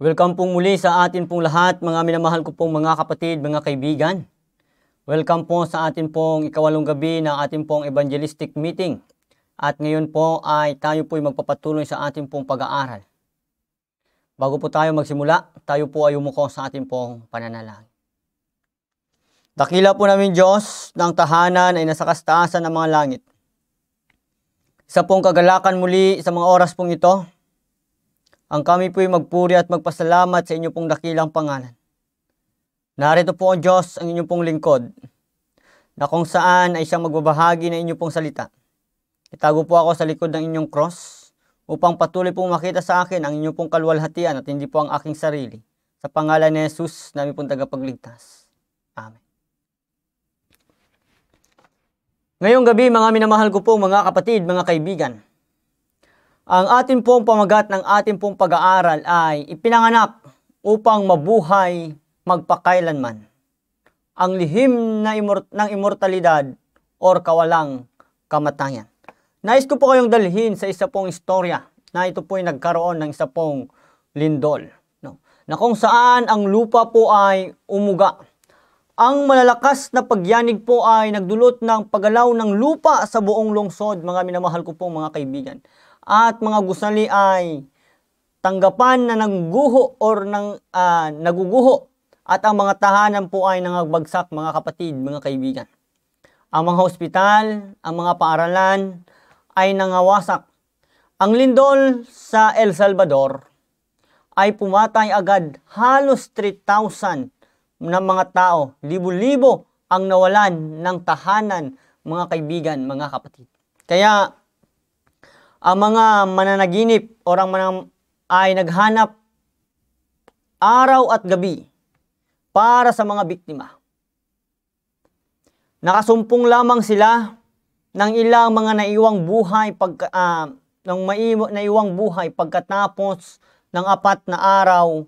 Welcome pong muli sa atin pong lahat, mga minamahal ko pong mga kapatid, mga kaibigan. Welcome po sa atin pong ikawalong gabi ng ating pong evangelistic meeting. At ngayon po ay tayo po'y magpapatuloy sa ating pong pag-aaral. Bago po tayo magsimula, tayo po ay umuko sa ating pong pananalangin. Dakila po namin Diyos ng tahanan ay nasa kastaasan ng mga langit. Sa pong kagalakan muli sa mga oras pong ito, ang kami po'y magpuri at magpasalamat sa inyo pong dakilang pangalan. Narito po ang Diyos, ang inyong pong lingkod, na kung saan ay siyang magbabahagi na inyong pong salita. Itago po ako sa likod ng inyong cross upang patuloy pong makita sa akin ang inyong pong kalwalhatian at hindi po ang aking sarili. Sa pangalan ni Jesus, namin pong tagapagligtas. Amen. Ngayong gabi, mga minamahal ko po, mga kapatid, mga kaibigan, ang atin pong pamagat ng atin pong pag-aaral ay ipinanganak upang mabuhay magpakailanman. Ang lihim na imor ng immortalidad or kawalang kamatayan. Nais ko po kayong dalhin sa isa pong istorya na ito po ay nagkaroon ng isa pong lindol. No? Na kung saan ang lupa po ay umuga. Ang malalakas na pagyanig po ay nagdulot ng pagalaw ng lupa sa buong lungsod, mga minamahal ko pong mga kaibigan at mga gusali ay tanggapan na nangguho or nang, uh, naguguho at ang mga tahanan po ay nangagbagsak mga kapatid, mga kaibigan. Ang mga hospital, ang mga paaralan ay nangawasak. Ang lindol sa El Salvador ay pumatay agad halos 3,000 ng mga tao, libo-libo ang nawalan ng tahanan, mga kaibigan, mga kapatid. Kaya ang mga mananaginip o ang manang, ay naghanap araw at gabi para sa mga biktima. Nakasumpong lamang sila ng ilang mga naiwang buhay pag uh, ah, ng maiw, naiwang buhay pagkatapos ng apat na araw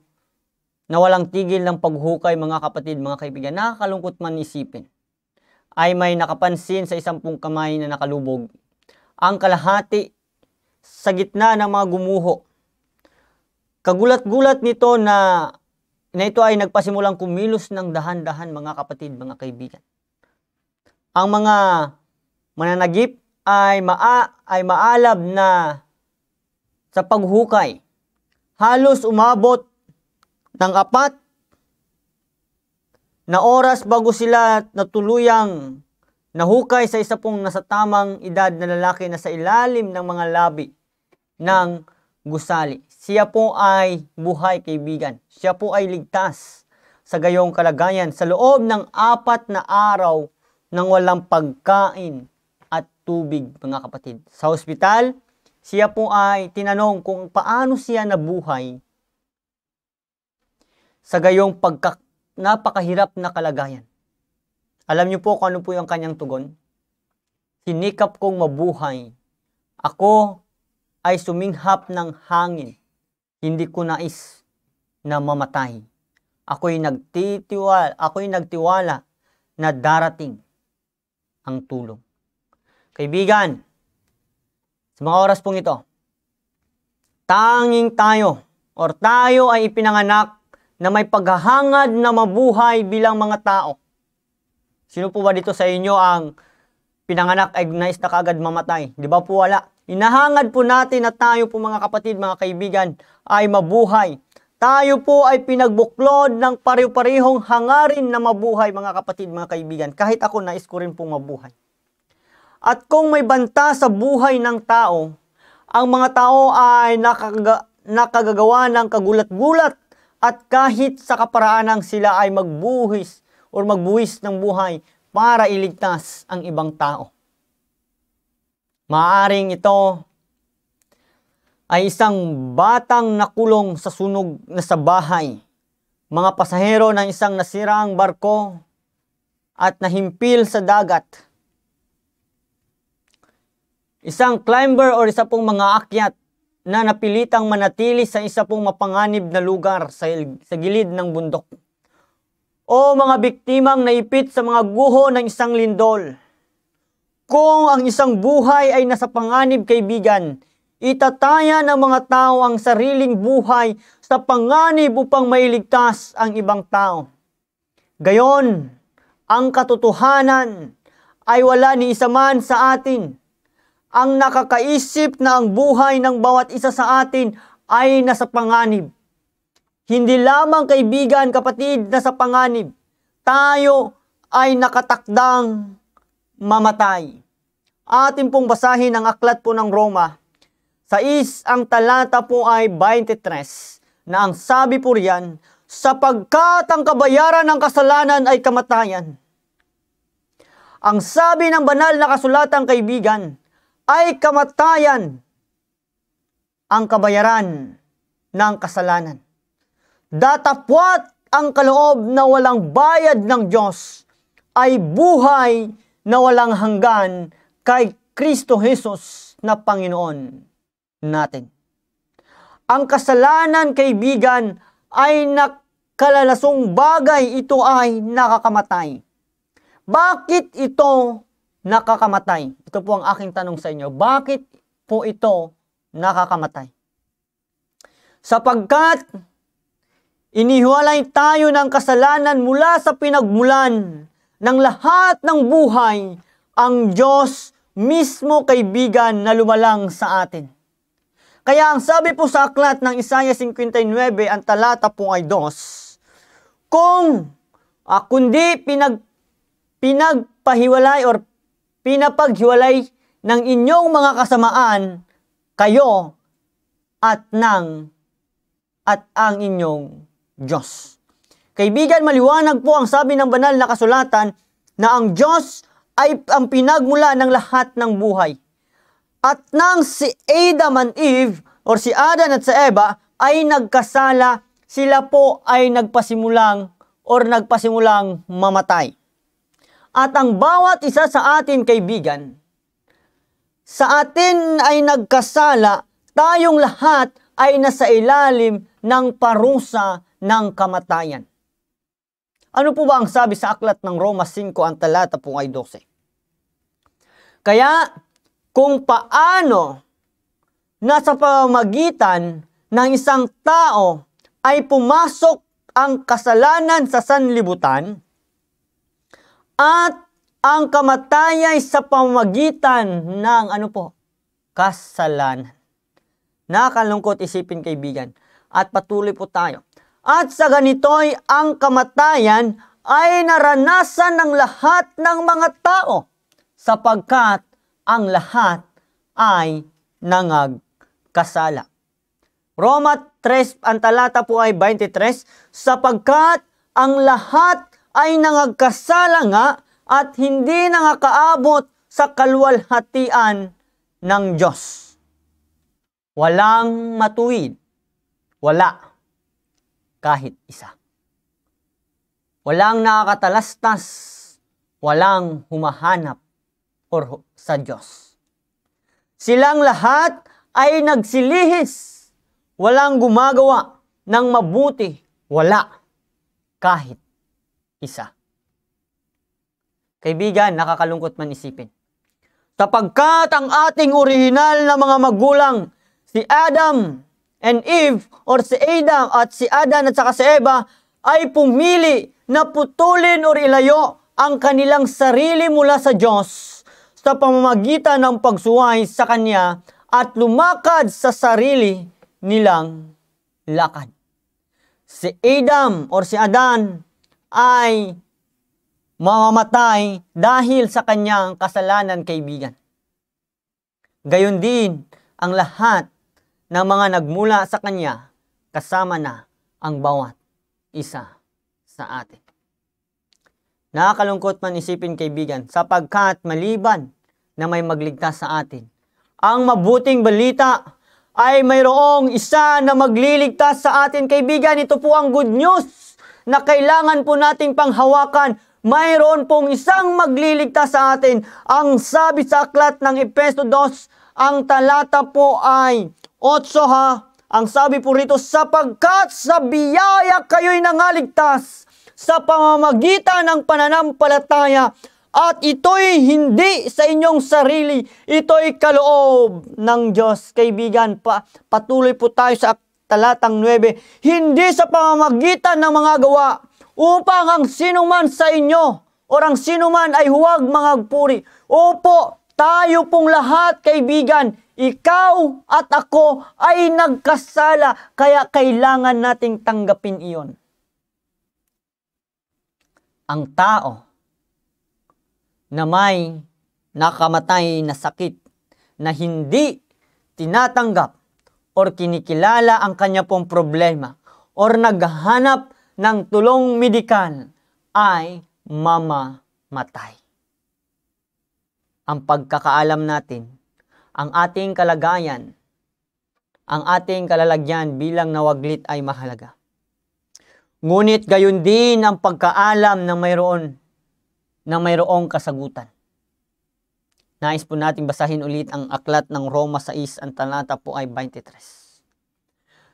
na walang tigil ng paghukay mga kapatid, mga kaibigan. Nakakalungkot man isipin ay may nakapansin sa isang pong kamay na nakalubog. Ang kalahati sa gitna ng mga gumuho. Kagulat-gulat nito na, na ito ay nagpasimulang kumilos ng dahan-dahan mga kapatid, mga kaibigan. Ang mga mananagip ay, maa, ay maalab na sa paghukay. Halos umabot ng apat na oras bago sila natuluyang nahukay sa isa pong nasa tamang edad na lalaki na sa ilalim ng mga labi ng gusali. Siya po ay buhay kaibigan. Siya po ay ligtas sa gayong kalagayan sa loob ng apat na araw ng walang pagkain at tubig mga kapatid. Sa ospital, siya po ay tinanong kung paano siya nabuhay sa gayong pagka napakahirap na kalagayan. Alam niyo po kung ano po yung kanyang tugon? Sinikap kong mabuhay. Ako ay suminghap ng hangin. Hindi ko nais na mamatay. Ako'y nagtitiwala, ako'y nagtiwala na darating ang tulong. Kaibigan, sa mga oras pong ito, tanging tayo or tayo ay ipinanganak na may paghahangad na mabuhay bilang mga tao Sino po ba dito sa inyo ang pinanganak ay nais na kagad mamatay? Di ba po wala? Inahangad po natin na tayo po mga kapatid, mga kaibigan ay mabuhay. Tayo po ay pinagbuklod ng pariw-parihong hangarin na mabuhay mga kapatid, mga kaibigan. Kahit ako nais ko rin pong mabuhay. At kung may banta sa buhay ng tao, ang mga tao ay nakaga, nakagagawa ng kagulat-gulat at kahit sa kaparaanang sila ay magbuhis o magbuwis ng buhay para iligtas ang ibang tao. Maaring ito ay isang batang nakulong sa sunog na sa bahay, mga pasahero ng isang nasirang barko at nahimpil sa dagat, isang climber o isa pong mga akyat na napilitang manatili sa isa pong mapanganib na lugar sa, sa gilid ng bundok o mga biktimang naipit sa mga guho ng isang lindol. Kung ang isang buhay ay nasa panganib kaibigan, itataya ng mga tao ang sariling buhay sa panganib upang mailigtas ang ibang tao. Gayon, ang katotohanan ay wala ni isa man sa atin. Ang nakakaisip na ang buhay ng bawat isa sa atin ay nasa panganib hindi lamang kaibigan, kapatid na sa panganib, tayo ay nakatakdang mamatay. Atin pong basahin ang aklat po ng Roma. Sa is, ang talata po ay 23 na ang sabi po riyan, sapagkat ang kabayaran ng kasalanan ay kamatayan. Ang sabi ng banal na kasulatan kaibigan ay kamatayan ang kabayaran ng kasalanan. Datapwat ang kaloob na walang bayad ng Diyos ay buhay na walang hanggan kay Kristo Jesus na Panginoon natin. Ang kasalanan, kaibigan, ay nakalalasong bagay. Ito ay nakakamatay. Bakit ito nakakamatay? Ito po ang aking tanong sa inyo. Bakit po ito nakakamatay? Sapagkat Inihiwalay tayo ng kasalanan mula sa pinagmulan ng lahat ng buhay ang Diyos mismo kaibigan na lumalang sa atin. Kaya ang sabi po sa aklat ng Isaiah 59, ang talata po ay dos, Kung uh, kundi pinag, pinagpahiwalay or pinapaghiwalay ng inyong mga kasamaan, kayo at nang at ang inyong Diyos. Kaibigan, maliwanag po ang sabi ng banal na kasulatan na ang Diyos ay ang pinagmula ng lahat ng buhay. At nang si Adam and Eve, or si Adan at si Eva, ay nagkasala, sila po ay nagpasimulang or nagpasimulang mamatay. At ang bawat isa sa atin, kaibigan, sa atin ay nagkasala, tayong lahat ay nasa ilalim ng parusa ng kamatayan. Ano po ba ang sabi sa aklat ng Roma 5 ang talata po ay 12? Kaya kung paano na sa pamamagitan ng isang tao ay pumasok ang kasalanan sa sanlibutan at ang kamatayan sa pamamagitan ng ano po? Kasalanan. Nakalungkot isipin kaibigan. At patuloy po tayo at sa ganito'y ang kamatayan ay naranasan ng lahat ng mga tao sapagkat ang lahat ay nangagkasala. Roma 3, ang talata po ay 23, sapagkat ang lahat ay nangagkasala nga at hindi nangakaabot sa kalwalhatian ng Diyos. Walang matuwid. Wala kahit isa. Walang nakakatalastas, walang humahanap or sa Diyos. Silang lahat ay nagsilihis, walang gumagawa ng mabuti, wala kahit isa. Kaibigan, nakakalungkot man isipin. Sapagkat ang ating orihinal na mga magulang, si Adam and Eve or si Adam at si Adan at saka si Eva ay pumili na putulin o ilayo ang kanilang sarili mula sa Diyos sa pamamagitan ng pagsuway sa Kanya at lumakad sa sarili nilang lakad. Si Adam or si Adan ay mamamatay dahil sa kanyang kasalanan kaibigan. Gayon din ang lahat ng mga nagmula sa Kanya, kasama na ang bawat isa sa atin. Nakakalungkot man isipin kaibigan, sapagkat maliban na may magligtas sa atin, ang mabuting balita ay mayroong isa na magliligtas sa atin kaibigan. Ito po ang good news na kailangan po nating panghawakan mayroon pong isang magliligtas sa atin. Ang sabi sa aklat ng Epeso 2, ang talata po ay Otso ha, ang sabi po rito, sapagkat sa biyaya kayo'y nangaligtas sa pamamagitan ng pananampalataya at ito'y hindi sa inyong sarili, ito'y kaloob ng Diyos. Kaibigan, pa, patuloy po tayo sa talatang 9, hindi sa pamamagitan ng mga gawa upang ang sinuman sa inyo o ang sinuman ay huwag mangagpuri. Opo, tayo pong lahat kaibigan, ikaw at ako ay nagkasala, kaya kailangan nating tanggapin iyon. Ang tao na may nakamatay na sakit na hindi tinatanggap or kinikilala ang kanya pong problema or naghanap ng tulong medikal ay mama matay. Ang pagkakaalam natin, ang ating kalagayan, ang ating kalalagyan bilang nawaglit ay mahalaga. Ngunit gayon din ang pagkaalam na mayroon na mayroong kasagutan. Nais po nating basahin ulit ang aklat ng Roma 6, ang talata po ay 23.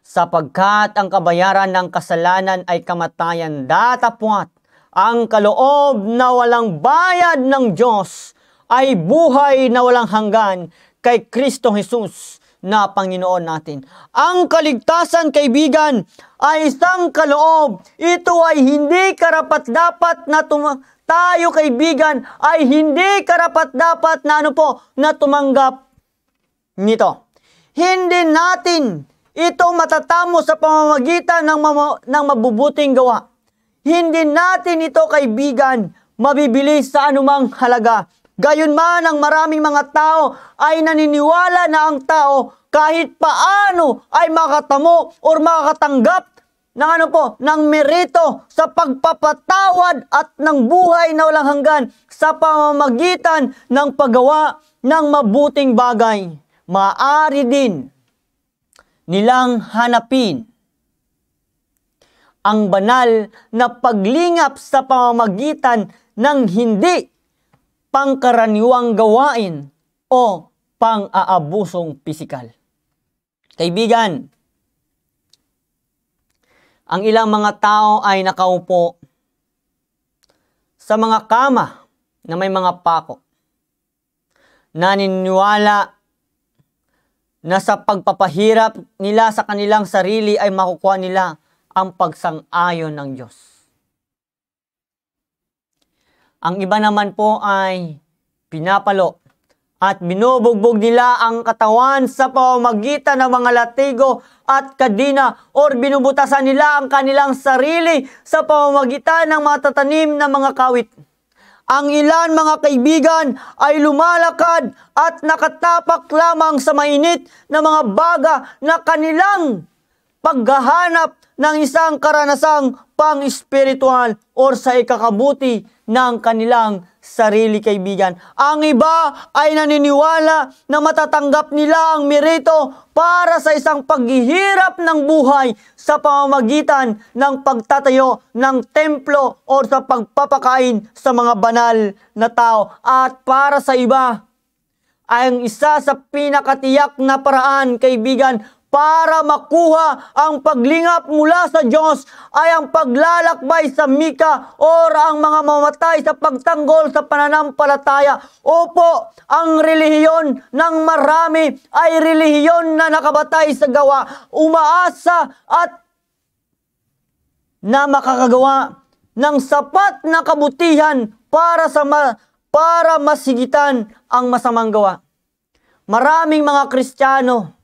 Sapagkat ang kabayaran ng kasalanan ay kamatayan datapuat ang kaloob na walang bayad ng Diyos ay buhay na walang hanggan kay Kristo Jesus na Panginoon natin. Ang kaligtasan, kaibigan, ay isang kaloob. Ito ay hindi karapat-dapat na tum- tayo, kaibigan, ay hindi karapat-dapat na ano po, na tumanggap nito. Hindi natin ito matatamo sa pamamagitan ng, mama- ng mabubuting gawa. Hindi natin ito, kaibigan, mabibili sa anumang halaga. Gayon man ang maraming mga tao ay naniniwala na ang tao kahit paano ay makatamo o makakatanggap ng ano po, ng merito sa pagpapatawad at ng buhay na walang hanggan sa pamamagitan ng paggawa ng mabuting bagay. Maari din nilang hanapin ang banal na paglingap sa pamamagitan ng hindi pangkaraniwang gawain o pang-aabusong pisikal. Kaibigan, ang ilang mga tao ay nakaupo sa mga kama na may mga pako. Naniniwala na sa pagpapahirap nila sa kanilang sarili ay makukuha nila ang pagsang-ayon ng Diyos. Ang iba naman po ay pinapalo at binubugbog nila ang katawan sa pamamagitan ng mga latigo at kadina or binubutasan nila ang kanilang sarili sa pamamagitan ng matatanim na mga kawit. Ang ilan mga kaibigan ay lumalakad at nakatapak lamang sa mainit na mga baga na kanilang paghahanap ng isang karanasang pang-espiritual or sa ikakabuti ng kanilang sarili kaibigan. Ang iba ay naniniwala na matatanggap nila ang merito para sa isang paghihirap ng buhay sa pamamagitan ng pagtatayo ng templo o sa pagpapakain sa mga banal na tao. At para sa iba, ay ang isa sa pinakatiyak na paraan, kaibigan, para makuha ang paglingap mula sa Diyos ay ang paglalakbay sa mika o ang mga mamatay sa pagtanggol sa pananampalataya. Opo, ang relihiyon ng marami ay relihiyon na nakabatay sa gawa, umaasa at na makakagawa ng sapat na kabutihan para sa ma- para masigitan ang masamang gawa. Maraming mga Kristiyano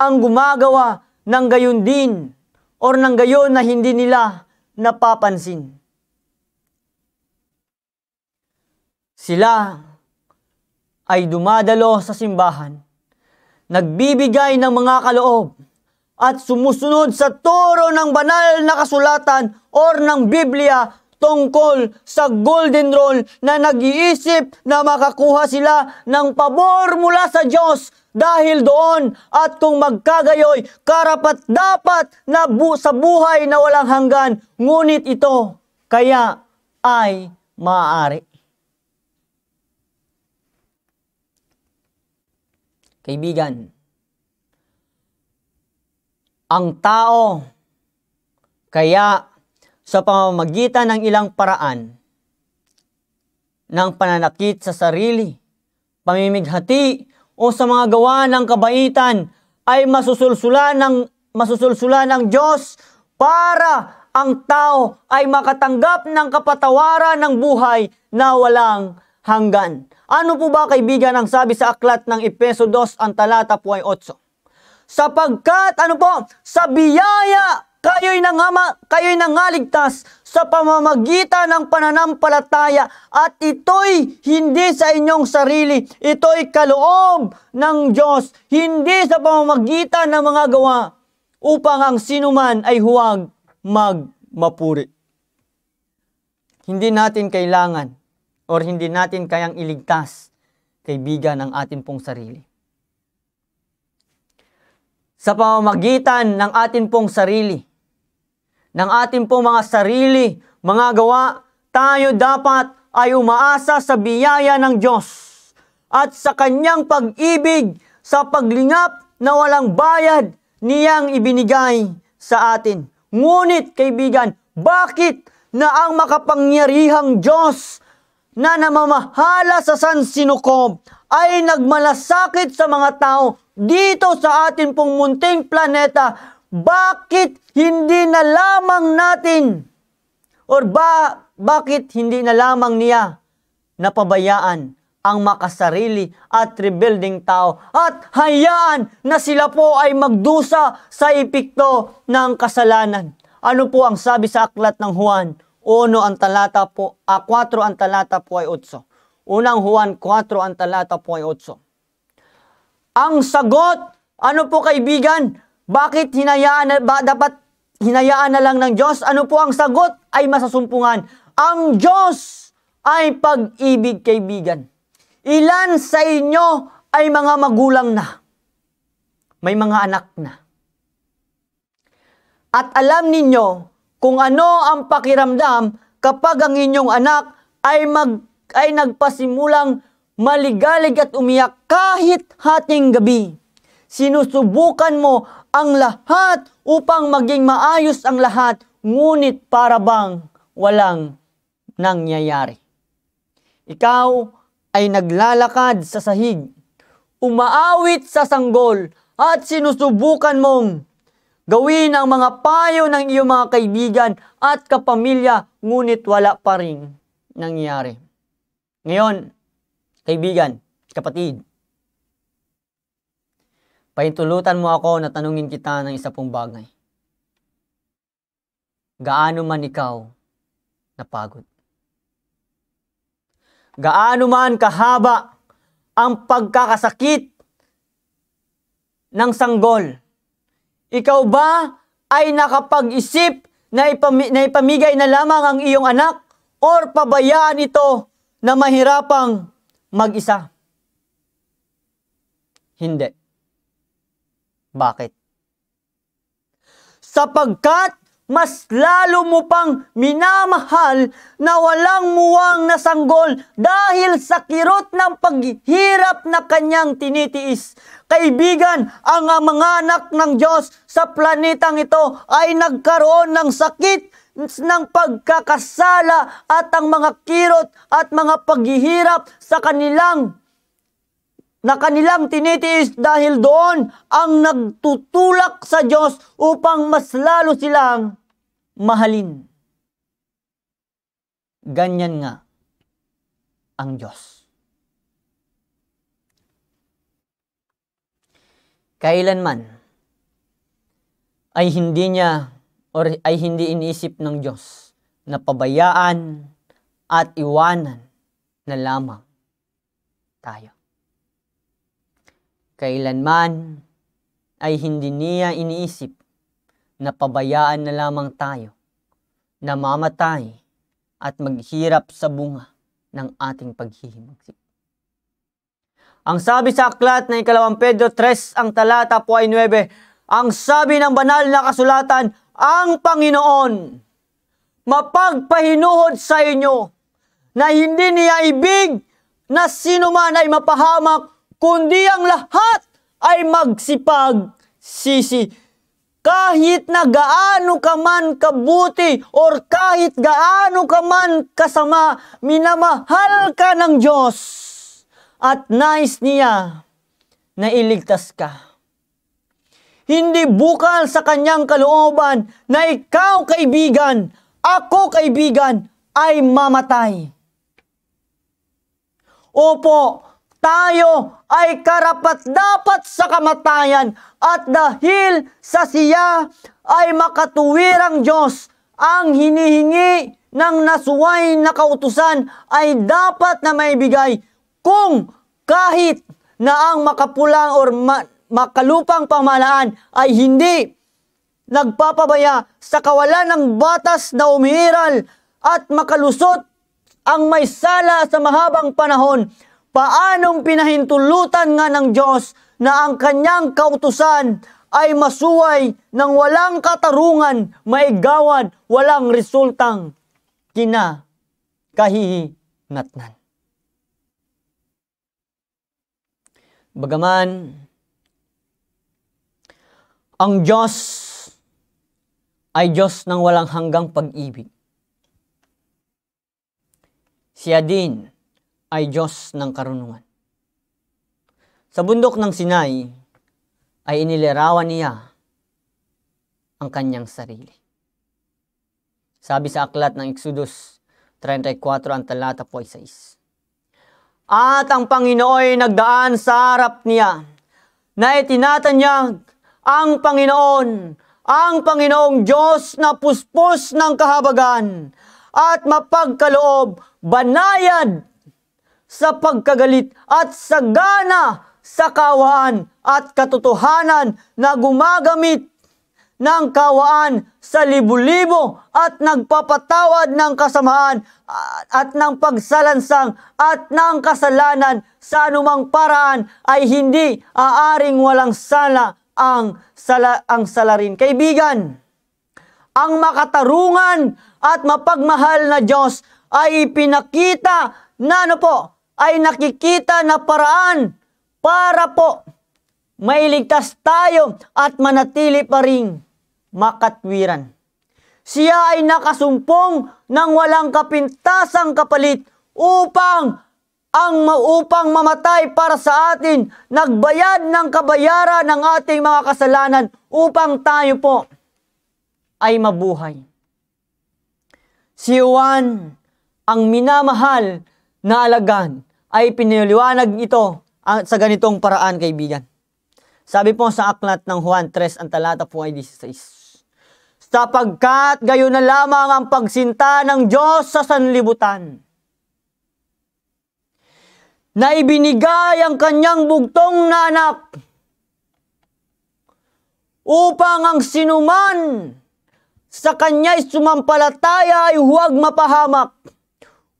ang gumagawa ng gayon din or ng gayon na hindi nila napapansin. Sila ay dumadalo sa simbahan, nagbibigay ng mga kaloob, at sumusunod sa toro ng banal na kasulatan or ng Biblia tungkol sa golden rule na nag-iisip na makakuha sila ng pabor mula sa Diyos dahil doon at kung magkagayoy, karapat dapat na bu sa buhay na walang hanggan, ngunit ito kaya ay maaari. Kaibigan, ang tao kaya sa pamamagitan ng ilang paraan ng pananakit sa sarili, pamimighati o sa mga gawa ng kabaitan ay masusulsulan ng masusulsulan ng Diyos para ang tao ay makatanggap ng kapatawaran ng buhay na walang hanggan. Ano po ba kaibigan ang sabi sa aklat ng Epeso 2 ang talata po ay 8? Sapagkat ano po, sa biyaya kayo'y nangama, kayo'y nangaligtas sa pamamagitan ng pananampalataya at ito'y hindi sa inyong sarili. Ito'y kaloob ng Diyos, hindi sa pamamagitan ng mga gawa upang ang sinuman ay huwag magmapuri. Hindi natin kailangan or hindi natin kayang iligtas kaibigan ang ating pong sarili. Sa pamamagitan ng ating pong sarili, ng ating po mga sarili, mga gawa, tayo dapat ay umaasa sa biyaya ng Diyos at sa kanyang pag-ibig sa paglingap na walang bayad niyang ibinigay sa atin. Ngunit kaibigan, bakit na ang makapangyarihang Diyos na namamahala sa San Sinukob ay nagmalasakit sa mga tao dito sa atin pong munting planeta bakit hindi na lamang natin or ba, bakit hindi na lamang niya napabayaan ang makasarili at rebuilding tao at hayaan na sila po ay magdusa sa epekto ng kasalanan. Ano po ang sabi sa aklat ng Juan? Uno ang talata po, ah, 4 ang talata po ay 8. Unang Juan 4 ang talata po ay 8. Ang sagot, ano po kaibigan? Bakit hinayaan na, ba, dapat hinayaan na lang ng Diyos? Ano po ang sagot? Ay masasumpungan. Ang Diyos ay pag-ibig kaibigan. Ilan sa inyo ay mga magulang na. May mga anak na. At alam ninyo kung ano ang pakiramdam kapag ang inyong anak ay mag ay nagpasimulang maligalig at umiyak kahit hating gabi sinusubukan mo ang lahat upang maging maayos ang lahat, ngunit para bang walang nangyayari. Ikaw ay naglalakad sa sahig, umaawit sa sanggol, at sinusubukan mong gawin ang mga payo ng iyong mga kaibigan at kapamilya, ngunit wala pa rin nangyari. Ngayon, kaibigan, kapatid, Paintulutan mo ako na tanungin kita ng isa pong bagay. Gaano man ikaw napagod. Gaano man kahaba ang pagkakasakit ng sanggol. Ikaw ba ay nakapag-isip na, ipami- na ipamigay na lamang ang iyong anak or pabayaan ito na mahirapang mag-isa? Hindi bakit? Sapagkat mas lalo mo pang minamahal na walang muwang na sanggol dahil sa kirot ng paghihirap na kanyang tinitiis. Kaibigan, ang mga anak ng Diyos sa planetang ito ay nagkaroon ng sakit ng pagkakasala at ang mga kirot at mga paghihirap sa kanilang na kanilang tinitiis dahil doon ang nagtutulak sa Diyos upang mas lalo silang mahalin. Ganyan nga ang Diyos. Kailanman ay hindi niya or ay hindi iniisip ng Diyos na pabayaan at iwanan na lamang tayo. Kailanman ay hindi niya iniisip na pabayaan na lamang tayo na mamatay at maghirap sa bunga ng ating paghihimagsik. Ang sabi sa aklat na ikalawang Pedro 3, ang talata po ay 9, ang sabi ng banal na kasulatan, ang Panginoon mapagpahinuhod sa inyo na hindi niya ibig na sino man ay mapahamak kundi ang lahat ay magsipag sisi. Kahit na gaano ka man kabuti or kahit gaano ka man kasama, minamahal ka ng Diyos at nais niya na iligtas ka. Hindi bukal sa kanyang kalooban na ikaw kaibigan, ako kaibigan ay mamatay. Opo, tayo ay karapat dapat sa kamatayan at dahil sa siya ay makatuwirang Diyos ang hinihingi ng nasuway na kautusan ay dapat na maibigay kung kahit na ang makapulang o ma- makalupang pamalaan ay hindi nagpapabaya sa kawalan ng batas na umiiral at makalusot ang may sala sa mahabang panahon paanong pinahintulutan nga ng Diyos na ang kanyang kautusan ay masuway ng walang katarungan, maigawan, walang resultang kina kahihinatnan. Bagaman, ang Diyos ay Diyos ng walang hanggang pag-ibig. Siya din ay Diyos ng karunungan. Sa bundok ng Sinai ay inilarawan niya ang kanyang sarili. Sabi sa aklat ng Exodus 34 ang talata po ay 6. At ang Panginoon ay nagdaan sa harap niya na itinatanyag ang Panginoon, ang Panginoong Diyos na puspos ng kahabagan at mapagkaloob, banayad sa pagkagalit at sagana sa kawaan at katotohanan na gumagamit ng kawaan sa libu libo at nagpapatawad ng kasamaan at ng pagsalansang at ng kasalanan sa anumang paraan ay hindi aaring walang sala ang, sala, ang salarin. Kaibigan, ang makatarungan at mapagmahal na Diyos ay ipinakita na ano po, ay nakikita na paraan para po mailigtas tayo at manatili pa rin makatwiran. Siya ay nakasumpong ng walang kapintasang kapalit upang ang maupang mamatay para sa atin, nagbayad ng kabayaran ng ating mga kasalanan upang tayo po ay mabuhay. Si Juan ang minamahal na alagan ay piniliwanag ito ah, sa ganitong paraan kaibigan. Sabi po sa aklat ng Juan 3, ang talata po ay 16. Sapagkat gayon na lamang ang pagsinta ng Diyos sa sanlibutan na ibinigay ang kanyang bugtong na anak upang ang sinuman sa kanya'y sumampalataya ay huwag mapahamak,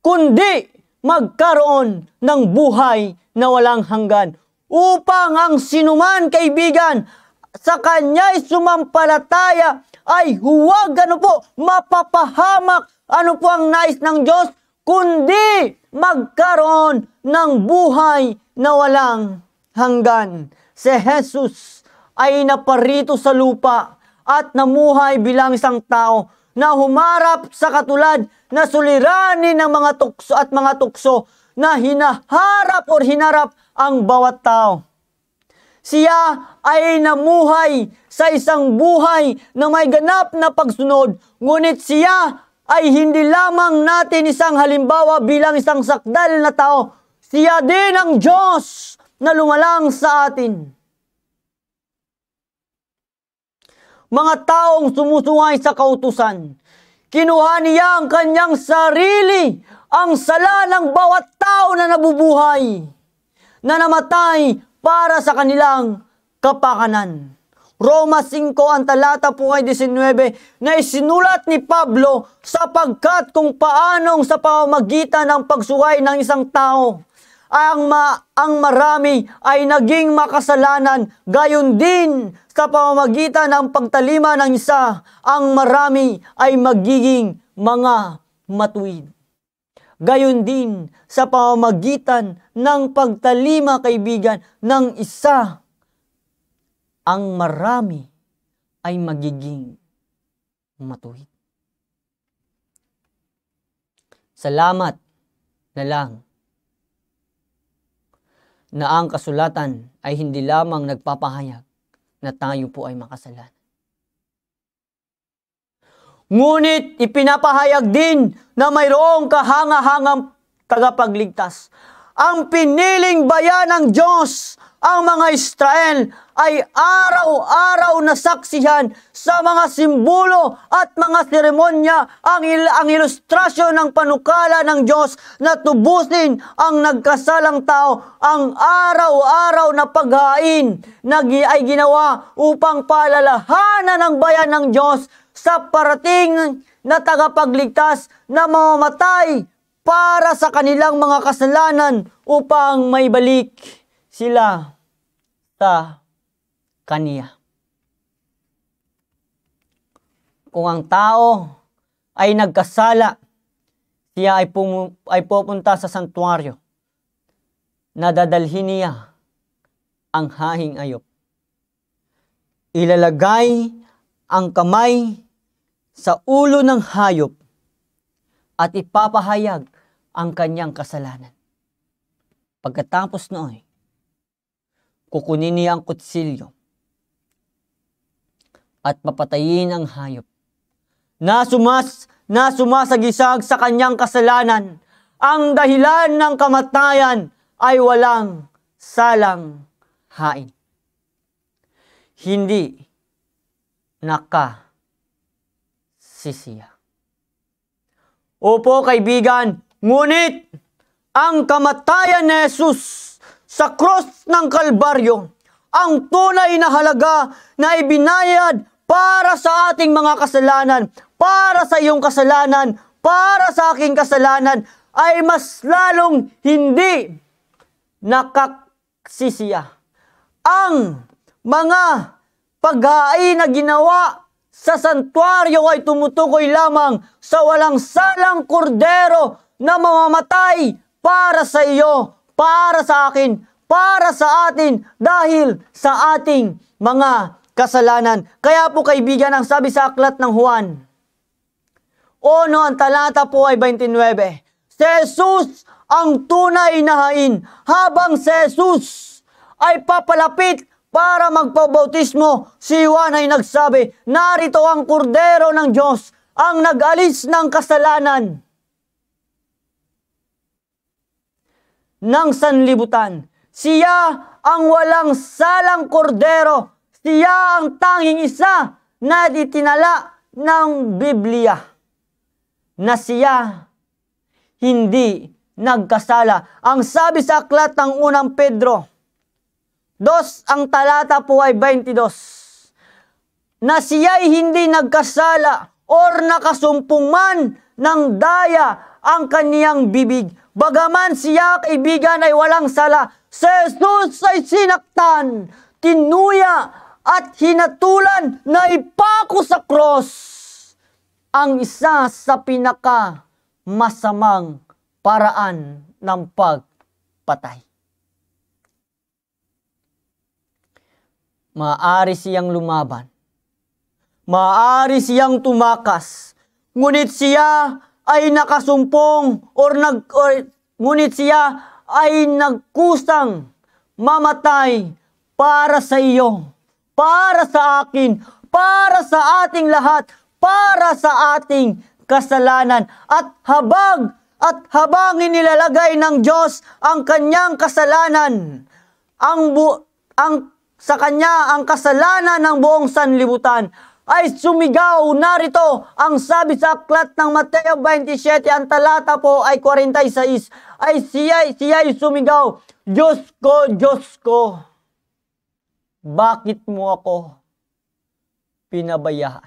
kundi magkaroon ng buhay na walang hanggan upang ang sinuman kaibigan sa kanya'y sumampalataya ay huwag ano po mapapahamak ano po ang nais ng Diyos kundi magkaroon ng buhay na walang hanggan. Si Jesus ay naparito sa lupa at namuhay bilang isang tao na humarap sa katulad na suliranin ng mga tukso at mga tukso na hinaharap o hinarap ang bawat tao. Siya ay namuhay sa isang buhay na may ganap na pagsunod, ngunit siya ay hindi lamang natin isang halimbawa bilang isang sakdal na tao. Siya din ang Diyos na lumalang sa atin. Mga taong sumusungay sa kautusan, Kinuha niya ang kanyang sarili, ang sala ng bawat tao na nabubuhay, na namatay para sa kanilang kapakanan. Roma 5 ang talata po kay 19 na isinulat ni Pablo sapagkat kung paanong sa pamamagitan ng pagsuway ng isang tao ang, ma ang marami ay naging makasalanan, gayon din sa pamamagitan ng pagtalima ng isa, ang marami ay magiging mga matuwid. Gayon din sa pamamagitan ng pagtalima kaibigan ng isa, ang marami ay magiging matuwid. Salamat na lang na ang kasulatan ay hindi lamang nagpapahayag na tayo po ay makasalanan. Ngunit ipinapahayag din na mayroong kahanga-hangang tagapagligtas. Ang piniling bayan ng Diyos ang mga Israel ay araw-araw na saksihan sa mga simbolo at mga seremonya ang, il- ang ilustrasyon ng panukala ng Diyos na tubusin ang nagkasalang tao ang araw-araw na paghain na ay ginawa upang palalahanan ang bayan ng Diyos sa parating na tagapagligtas na mamamatay para sa kanilang mga kasalanan upang may balik sila ta kaniya. Kung ang tao ay nagkasala, siya ay, pum- ay pupunta sa santuario Nadadalhin niya ang hahing ayop. Ilalagay ang kamay sa ulo ng hayop at ipapahayag ang kanyang kasalanan. Pagkatapos noon, Kukunin niya ang kutsilyo at papatayin ang hayop na sumas na sumasagisag sa kanyang kasalanan. Ang dahilan ng kamatayan ay walang salang hain. Hindi naka sisiya. Opo kaibigan, ngunit ang kamatayan ni Jesus sa cross ng Kalbaryo ang tunay na halaga na ibinayad para sa ating mga kasalanan, para sa iyong kasalanan, para sa aking kasalanan, ay mas lalong hindi nakaksisiya. Ang mga paghain na ginawa sa santuario ay tumutukoy lamang sa walang salang kordero na mamamatay para sa iyo para sa akin, para sa atin, dahil sa ating mga kasalanan. Kaya po kaibigan, ang sabi sa aklat ng Juan, o ang talata po ay 29. Si Jesus ang tunay na hain habang si Jesus ay papalapit para magpabautismo. Si Juan ay nagsabi, narito ang kordero ng Diyos ang nag-alis ng kasalanan ng sanlibutan. Siya ang walang salang kordero. Siya ang tanging isa na itinala ng Biblia na siya hindi nagkasala. Ang sabi sa aklat ng unang Pedro, dos ang talata po ay 22, na siya'y hindi nagkasala or nakasumpong man ng daya ang kaniyang bibig Bagaman siya kaibigan ay walang sala, si Jesus ay sinaktan, tinuya at hinatulan na ipako sa cross ang isa sa pinaka masamang paraan ng pagpatay. Maari siyang lumaban. Maari siyang tumakas. Ngunit siya ay nakasumpong or nag or, ngunit siya ay nagkusang mamatay para sa iyo, para sa akin, para sa ating lahat, para sa ating kasalanan at habag at habang inilalagay ng Diyos ang kanyang kasalanan ang bu- ang sa kanya ang kasalanan ng buong sanlibutan ay sumigaw. Narito ang sabi sa aklat ng Mateo 27, ang talata po ay 46, ay siya'y, siya'y sumigaw, Diyos ko, Diyos ko, bakit mo ako pinabayaan?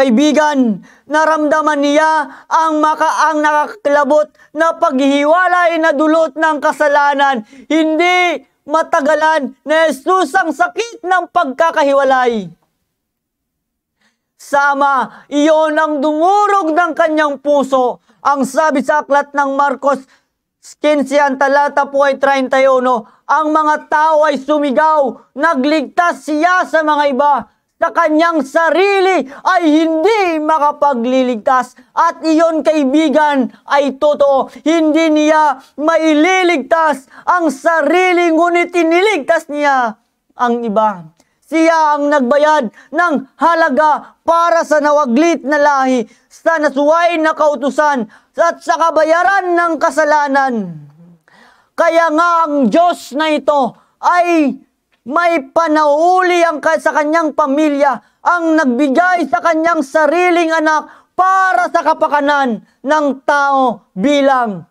Kaibigan, naramdaman niya ang makaang nakaklabot na paghihiwalay na dulot ng kasalanan. Hindi matagalan na Jesus ang sakit ng pagkakahiwalay. Sama, iyon ang dumurog ng kanyang puso. Ang sabi sa aklat ng Marcos 15 ang talata po ay 31, ang mga tao ay sumigaw, nagligtas siya sa mga iba na kanyang sarili ay hindi makapagliligtas. At iyon kaibigan ay totoo. Hindi niya maililigtas ang sarili ngunit iniligtas niya ang iba. Siya ang nagbayad ng halaga para sa nawaglit na lahi, sa nasuway na kautusan, at sa kabayaran ng kasalanan. Kaya nga ang Diyos na ito ay may panauli ang sa kanyang pamilya ang nagbigay sa kanyang sariling anak para sa kapakanan ng tao bilang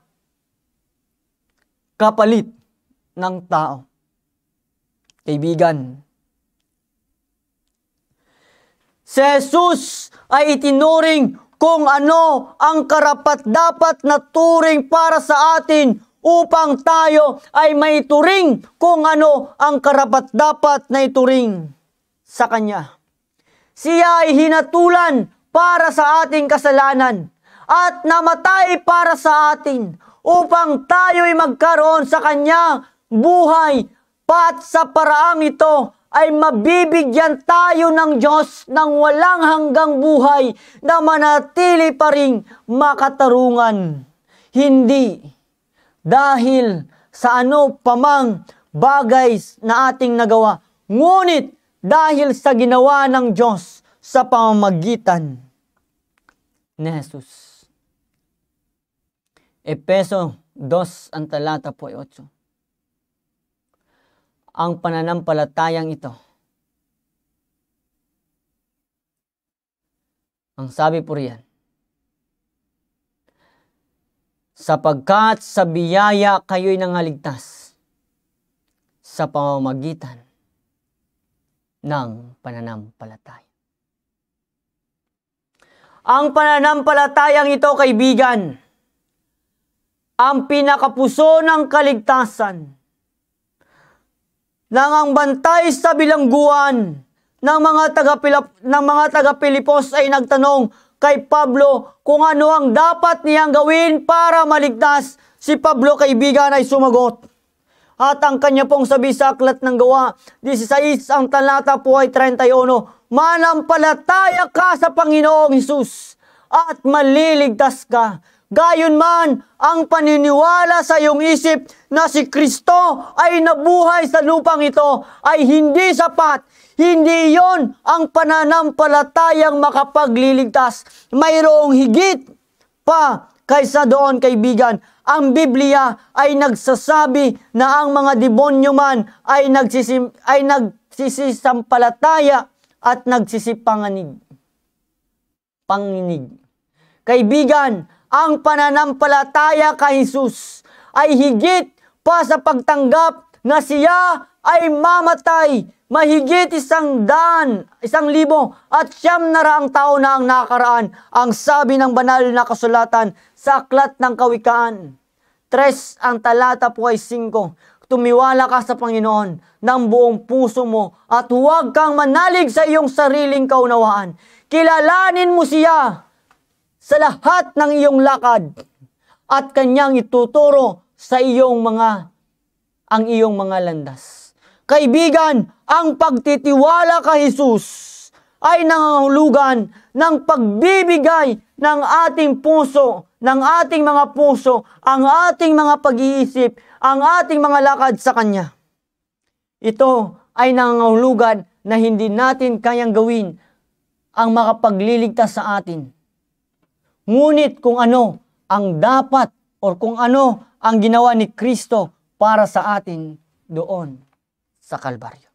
kapalit ng tao. Kaibigan, si Jesus ay itinuring kung ano ang karapat dapat na turing para sa atin upang tayo ay may turing kung ano ang karapat dapat na ituring sa Kanya. Siya ay hinatulan para sa ating kasalanan at namatay para sa atin upang tayo ay magkaroon sa Kanya buhay pat sa paraang ito ay mabibigyan tayo ng Diyos ng walang hanggang buhay na manatili pa ring makatarungan. Hindi dahil sa ano pamang bagay na ating nagawa, ngunit dahil sa ginawa ng Diyos sa pamamagitan ni Jesus. Epeso 2 ang talata po ay 8. Ang pananampalatayang ito. Ang sabi po riyan, sapagkat sa biyaya kayo'y nangaligtas sa pamamagitan ng pananampalataya. Ang pananampalatayang ito, kaibigan, ang pinakapuso ng kaligtasan nang ang bantay sa bilangguan ng mga taga ng mga taga-Pilipos ay nagtanong, kay Pablo kung ano ang dapat niyang gawin para maligtas. Si Pablo kaibigan ay sumagot. At ang kanya pong sabi sa aklat ng gawa, 16 ang talata po ay 31, Manampalataya ka sa Panginoong Isus at maliligtas ka. Gayon man ang paniniwala sa iyong isip na si Kristo ay nabuhay sa lupang ito ay hindi sapat hindi yon ang pananampalatayang makapagliligtas. Mayroong higit pa kaysa doon kaibigan. Ang Biblia ay nagsasabi na ang mga demonyo man ay, nagsisim, ay nagsisisampalataya at nagsisipanganig. Panginig. Kaibigan, ang pananampalataya kay Jesus ay higit pa sa pagtanggap na siya ay mamatay mahigit isang daan, isang libo at siyam na raang tao na ang nakaraan ang sabi ng banal na kasulatan sa aklat ng kawikaan. Tres ang talata po ay singko. Tumiwala ka sa Panginoon ng buong puso mo at huwag kang manalig sa iyong sariling kaunawaan. Kilalanin mo siya sa lahat ng iyong lakad at kanyang ituturo sa iyong mga ang iyong mga landas. Kaibigan, ang pagtitiwala kay Jesus ay nangangahulugan ng pagbibigay ng ating puso, ng ating mga puso, ang ating mga pag-iisip, ang ating mga lakad sa Kanya. Ito ay nangangahulugan na hindi natin kayang gawin ang makapagliligtas sa atin. Ngunit kung ano ang dapat o kung ano ang ginawa ni Kristo para sa atin doon sa Kalbaryo.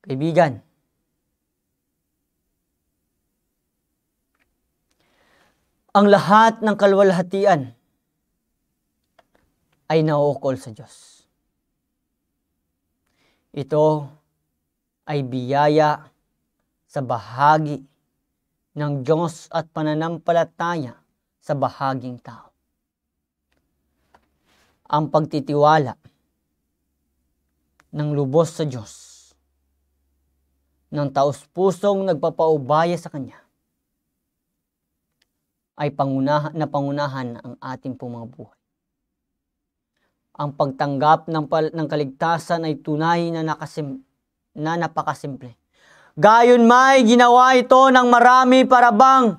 Kaibigan, ang lahat ng kalwalhatian ay nauukol sa Diyos. Ito ay biyaya sa bahagi ng Diyos at pananampalataya sa bahaging tao ang pagtitiwala ng lubos sa Diyos ng taus-pusong nagpapaubaya sa Kanya ay pangunahan, na pangunahan ang ating pong mga buhay. Ang pagtanggap ng, pal, ng kaligtasan ay tunay na, nakasim, na napakasimple. Gayon may ginawa ito ng marami para bang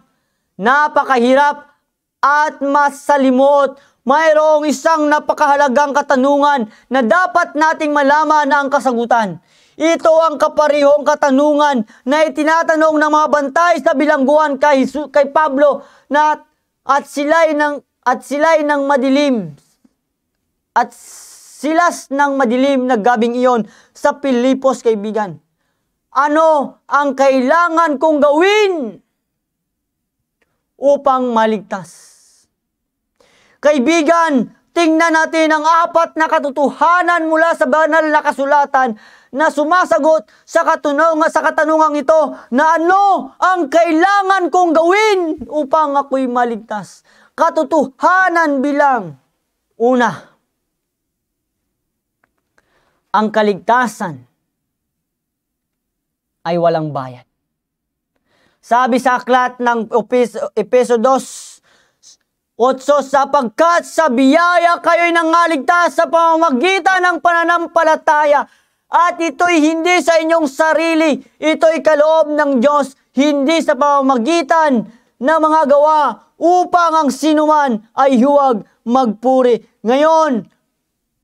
napakahirap at masalimot mayroong isang napakahalagang katanungan na dapat nating malaman ang kasagutan. Ito ang kaparihong katanungan na itinatanong ng mga bantay sa bilangguan kay, Jesus, kay Pablo na at sila'y ng at sila'y ng madilim at silas ng madilim na gabing iyon sa Pilipos kaibigan. Ano ang kailangan kong gawin upang maligtas? Kaibigan, tingnan natin ang apat na katotohanan mula sa banal na kasulatan na sumasagot sa katunong sa katanungang ito na ano ang kailangan kong gawin upang ako'y maligtas. Katotohanan bilang una, ang kaligtasan ay walang bayad. Sabi sa aklat ng Epeso 2, Otso, sapagkat sa biyaya kayo'y nangaligtas sa pamamagitan ng pananampalataya at ito'y hindi sa inyong sarili, ito'y kaloob ng Diyos, hindi sa pamamagitan ng mga gawa upang ang sinuman ay huwag magpuri. Ngayon,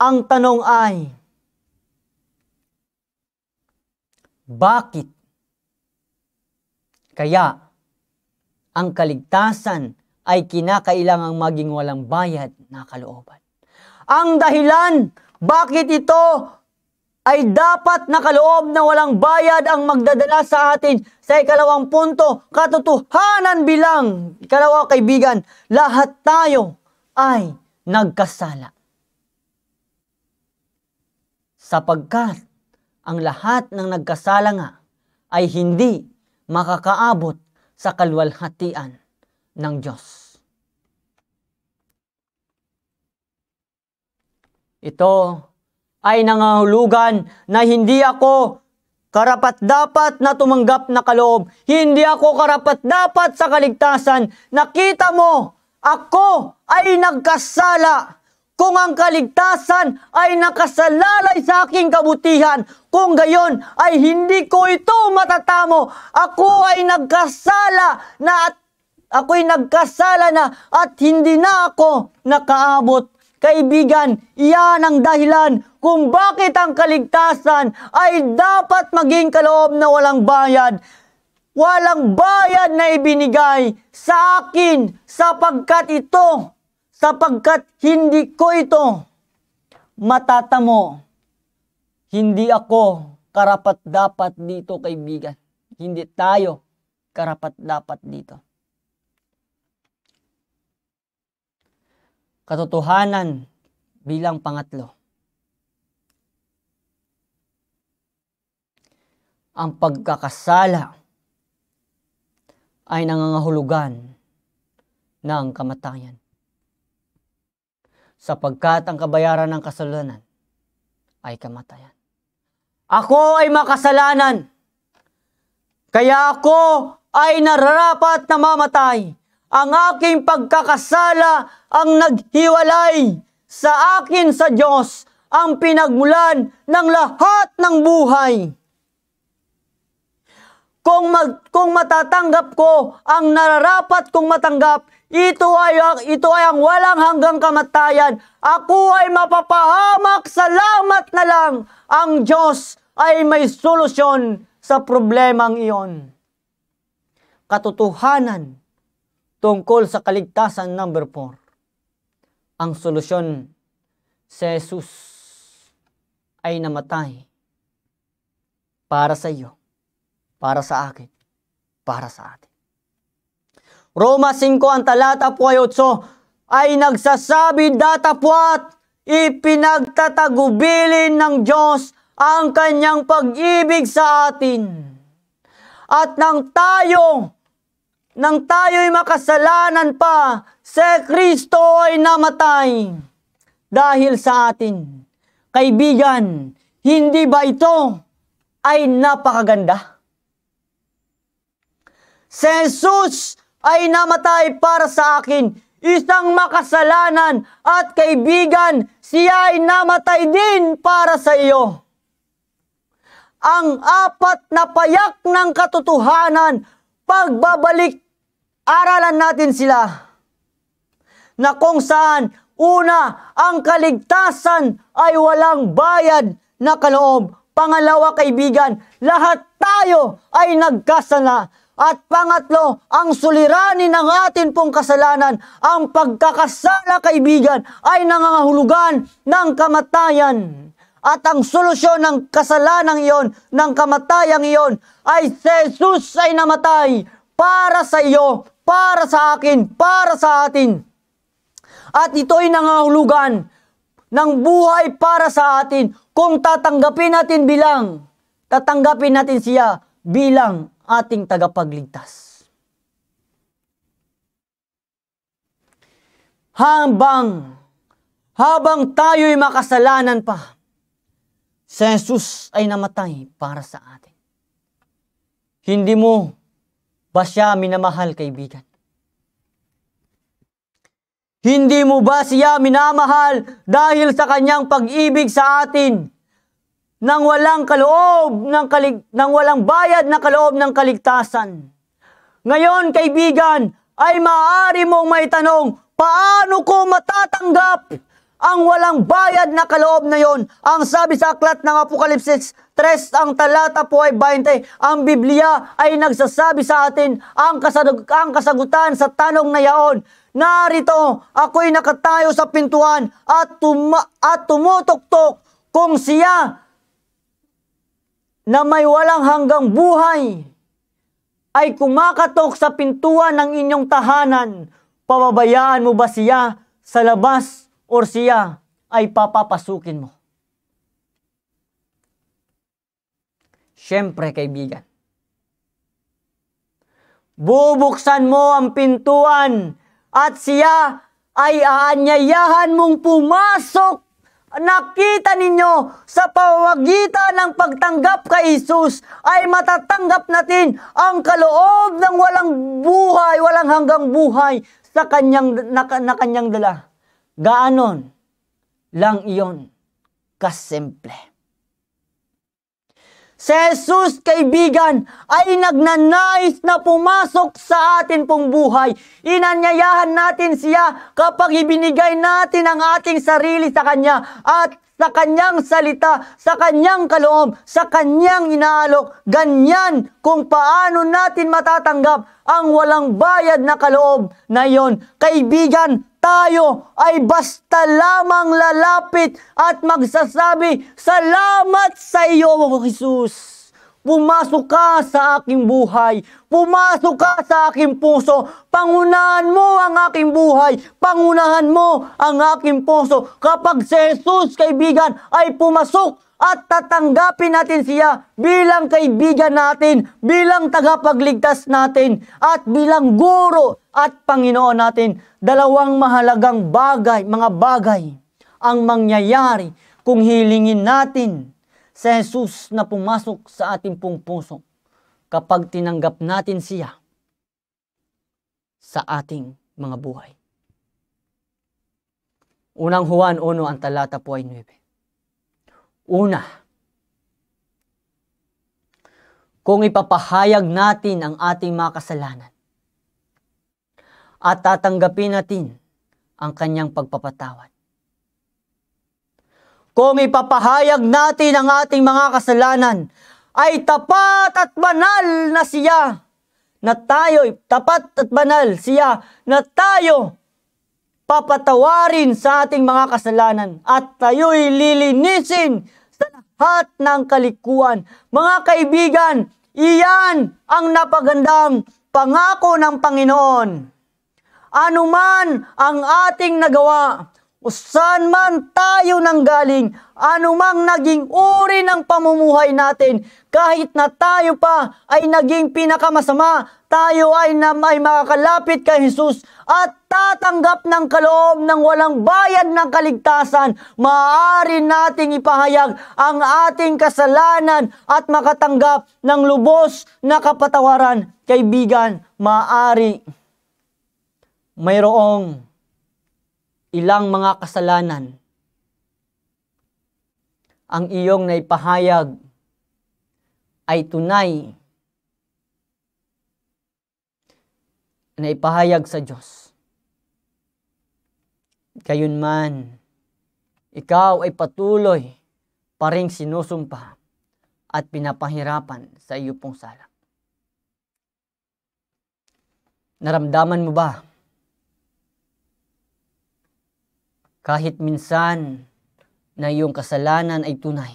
ang tanong ay, bakit kaya ang kaligtasan ay kinakailangang maging walang bayad na kalooban. Ang dahilan bakit ito ay dapat na kaloob na walang bayad ang magdadala sa atin sa ikalawang punto, katotohanan bilang, ikalawa kaibigan, lahat tayo ay nagkasala. Sapagkat ang lahat ng nagkasala nga ay hindi makakaabot sa kalwalhatian ng Diyos. Ito ay nangahulugan na hindi ako karapat-dapat na tumanggap na kaloob. Hindi ako karapat-dapat sa kaligtasan. Nakita mo, ako ay nagkasala. Kung ang kaligtasan ay nakasalalay sa aking kabutihan, kung gayon ay hindi ko ito matatamo, ako ay nagkasala na at ako'y nagkasala na at hindi na ako nakaabot Kaibigan, iyan ang dahilan kung bakit ang kaligtasan ay dapat maging kaloob na walang bayad. Walang bayad na ibinigay sa akin sapagkat ito, sapagkat hindi ko ito matatamo. Hindi ako karapat dapat dito kaibigan. Hindi tayo karapat dapat dito. katotohanan bilang pangatlo. Ang pagkakasala ay nangangahulugan ng kamatayan. Sapagkat ang kabayaran ng kasalanan ay kamatayan. Ako ay makasalanan, kaya ako ay nararapat na mamatay. Ang aking pagkakasala ang naghiwalay sa akin sa Diyos ang pinagmulan ng lahat ng buhay. Kung, mag, kung matatanggap ko ang nararapat kong matanggap, ito ay, ang, ito ay ang walang hanggang kamatayan. Ako ay mapapahamak, salamat na lang. Ang Diyos ay may solusyon sa problemang iyon. Katotohanan tungkol sa kaligtasan number 4. Ang solusyon, si Jesus ay namatay para sa iyo, para sa akin, para sa atin. Roma 5 ang talata po ay 8 ay nagsasabi datapwat ipinagtatagubilin ng Diyos ang kanyang pag-ibig sa atin. At nang tayo nang tayo'y makasalanan pa, si Kristo ay namatay dahil sa atin. Kaibigan, hindi ba ito ay napakaganda? Si Jesus ay namatay para sa akin, isang makasalanan at kaibigan, siya ay namatay din para sa iyo. Ang apat na payak ng katotohanan, pagbabalik aralan natin sila na kung saan una, ang kaligtasan ay walang bayad na kaloob. Pangalawa kaibigan, lahat tayo ay nagkasala. At pangatlo, ang suliranin ng atin pong kasalanan, ang pagkakasala kaibigan ay nangangahulugan ng kamatayan. At ang solusyon ng kasalanang iyon, ng kamatayang iyon, ay si Jesus ay namatay para sa iyo, para sa akin, para sa atin. At ito'y nangahulugan ng buhay para sa atin kung tatanggapin natin bilang, tatanggapin natin siya bilang ating tagapagligtas. Habang, habang tayo'y makasalanan pa, Jesus ay namatay para sa atin. Hindi mo ba siya minamahal kaibigan? Hindi mo ba siya minamahal dahil sa kanyang pag-ibig sa atin nang walang kaloob ng kalig nang walang bayad na kaloob ng kaligtasan? Ngayon kaibigan, ay maaari mong may tanong, paano ko matatanggap ang walang bayad na kaloob na yon. Ang sabi sa aklat ng Apokalipsis 3, ang talata po ay 20. Ang Biblia ay nagsasabi sa atin ang, kasag- ang kasagutan sa tanong na yaon. Narito, ako'y nakatayo sa pintuan at, tuma- at tumutok-tok kung siya na may walang hanggang buhay ay kumakatok sa pintuan ng inyong tahanan. Pababayaan mo ba siya sa labas or siya ay papapasukin mo. Siyempre, kaibigan. Bubuksan mo ang pintuan at siya ay aanyayahan mong pumasok. Nakita ninyo, sa pawagitan ng pagtanggap kay Isus ay matatanggap natin ang kaloob ng walang buhay, walang hanggang buhay sa kanyang, na, na kanyang dala. Gaanon lang iyon kasimple. Si Jesus, kaibigan, ay nagnanais na pumasok sa atin pong buhay. Inanyayahan natin siya kapag ibinigay natin ang ating sarili sa Kanya at sa kanyang salita, sa kanyang kaloob, sa kanyang inaalok. Ganyan kung paano natin matatanggap ang walang bayad na kaloob na yon. Kaibigan, tayo ay basta lamang lalapit at magsasabi, Salamat sa iyo, Jesus. Pumasok ka sa aking buhay. Pumasok ka sa aking puso. Pangunahan mo ang aking buhay. Pangunahan mo ang aking puso. Kapag si Jesus, kaibigan, ay pumasok at tatanggapin natin siya bilang kaibigan natin, bilang tagapagligtas natin, at bilang guro at Panginoon natin. Dalawang mahalagang bagay, mga bagay, ang mangyayari kung hilingin natin sa Jesus na pumasok sa ating pong puso kapag tinanggap natin siya sa ating mga buhay. Unang Juan 1 ang talata po ay 9. Una, kung ipapahayag natin ang ating mga kasalanan at tatanggapin natin ang kanyang pagpapatawad. Kung ipapahayag natin ang ating mga kasalanan, ay tapat at banal na siya na tayo, tapat at banal siya na tayo papatawarin sa ating mga kasalanan at tayo'y lilinisin at ng kalikuan. Mga kaibigan, iyan ang napagandang pangako ng Panginoon. Anuman ang ating nagawa, o saan man tayo nanggaling, anumang naging uri ng pamumuhay natin, kahit na tayo pa ay naging pinakamasama, tayo ay, na, ay makakalapit kay Jesus at tatanggap ng kaloob ng walang bayad ng kaligtasan, maaari nating ipahayag ang ating kasalanan at makatanggap ng lubos na kapatawaran. Kaibigan, maaari mayroong ilang mga kasalanan ang iyong naipahayag ay tunay na ipahayag sa Diyos man, ikaw ay patuloy pa rin sinusumpa at pinapahirapan sa iyo pong sala. Naramdaman mo ba? Kahit minsan na iyong kasalanan ay tunay.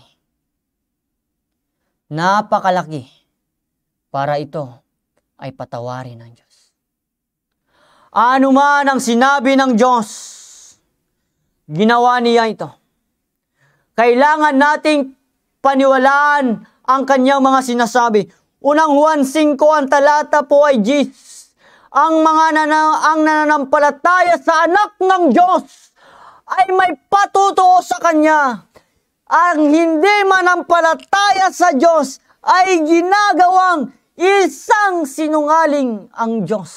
Napakalaki para ito ay patawarin ng Diyos. Ano man ang sinabi ng Diyos, Ginawa niya ito. Kailangan nating paniwalaan ang kanyang mga sinasabi. Unang Juan 5 ang talata po ay Jesus. Ang mga nana, ang nananampalataya sa anak ng Diyos ay may patutuo sa kanya. Ang hindi manampalataya sa Diyos ay ginagawang isang sinungaling ang Diyos.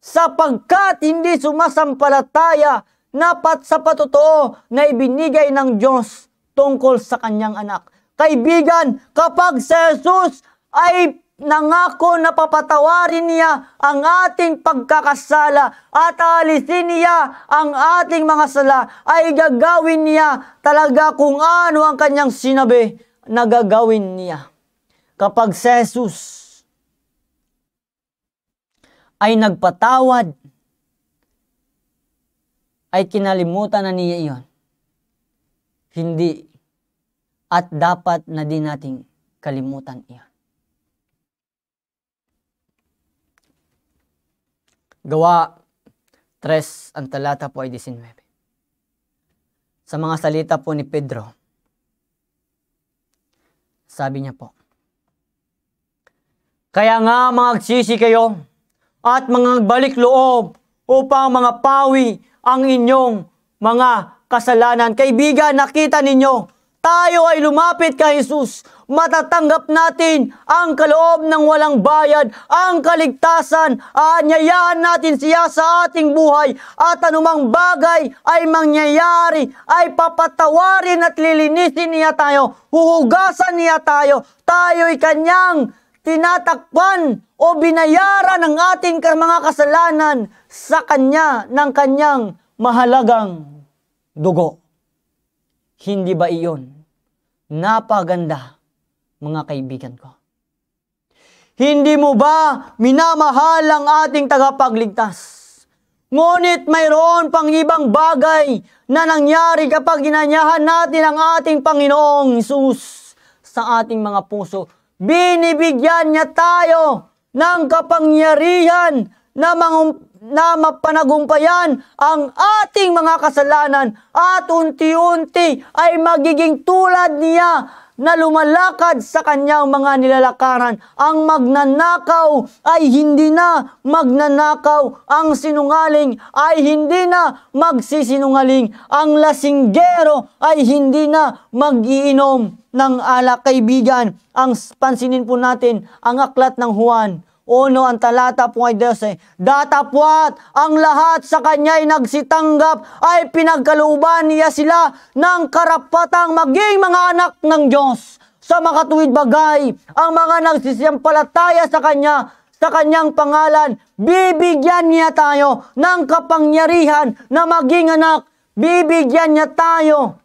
Sapagkat hindi sumasampalataya napat sa patotoo na ibinigay ng Diyos tungkol sa kanyang anak. Kaibigan, kapag si Jesus ay nangako na papatawarin niya ang ating pagkakasala at aalisin niya ang ating mga sala ay gagawin niya talaga kung ano ang kanyang sinabi na gagawin niya. Kapag si Jesus ay nagpatawad ay kinalimutan na niya iyon. Hindi. At dapat na din nating kalimutan iyon. Gawa 3, ang talata po ay 19. Sa mga salita po ni Pedro, sabi niya po, Kaya nga mga agsisi kayo at mga balik loob upang mga pawi ang inyong mga kasalanan. Kaibigan, nakita ninyo, tayo ay lumapit kay Jesus. Matatanggap natin ang kaloob ng walang bayad, ang kaligtasan, aanyayahan natin siya sa ating buhay at anumang bagay ay mangyayari, ay papatawarin at lilinisin niya tayo, huhugasan niya tayo, tayo'y kanyang tinatakpan o binayaran ng ating mga kasalanan sa kanya ng kanyang mahalagang dugo. Hindi ba iyon napaganda, mga kaibigan ko? Hindi mo ba minamahal ang ating tagapagligtas? Ngunit mayroon pang ibang bagay na nangyari kapag ginanyahan natin ang ating Panginoong Isus sa ating mga puso. Binibigyan niya tayo ng kapangyarihan na na mapanagumpayan ang ating mga kasalanan at unti-unti ay magiging tulad niya na lumalakad sa kanyang mga nilalakaran. Ang magnanakaw ay hindi na magnanakaw. Ang sinungaling ay hindi na magsisinungaling. Ang lasinggero ay hindi na magiinom ng alak kaibigan. Ang pansinin po natin ang aklat ng Juan Uno, ang talata po ay Diyos eh. Datapwat, ang lahat sa kanya ay nagsitanggap ay pinagkaluban niya sila ng karapatang maging mga anak ng Diyos. Sa makatuwid bagay, ang mga nagsisimpalataya sa kanya, sa kanyang pangalan, bibigyan niya tayo ng kapangyarihan na maging anak. Bibigyan niya tayo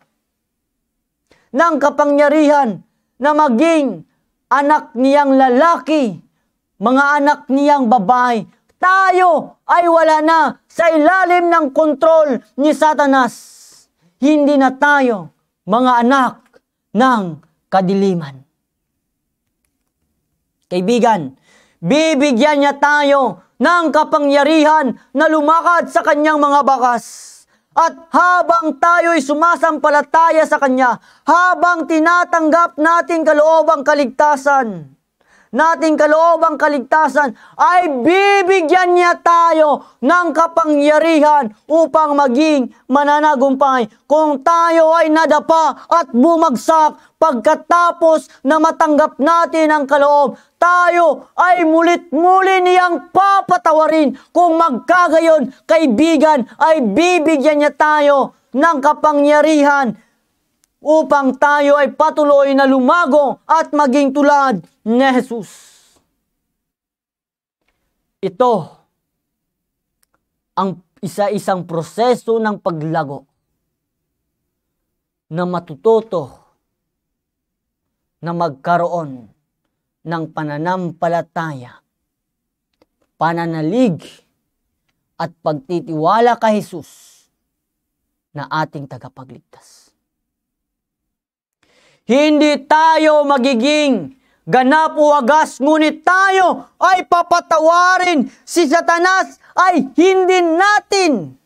ng kapangyarihan na maging anak niyang lalaki mga anak niyang babae, tayo ay wala na sa ilalim ng kontrol ni Satanas. Hindi na tayo mga anak ng kadiliman. Kaibigan, bibigyan niya tayo ng kapangyarihan na lumakad sa kanyang mga bakas. At habang tayo'y sumasampalataya sa Kanya, habang tinatanggap natin kaloobang kaligtasan, nating kaloobang kaligtasan ay bibigyan niya tayo ng kapangyarihan upang maging mananagumpay. Kung tayo ay nadapa at bumagsak pagkatapos na matanggap natin ang kaloob, tayo ay mulit-muli niyang papatawarin. Kung magkagayon, kaibigan, ay bibigyan niya tayo ng kapangyarihan upang tayo ay patuloy na lumago at maging tulad ni Jesus. Ito ang isa-isang proseso ng paglago na matututo na magkaroon ng pananampalataya, pananalig, at pagtitiwala kay Jesus na ating tagapagligtas. Hindi tayo magiging ganap o agas, ngunit tayo ay papatawarin si Satanas ay hindi natin,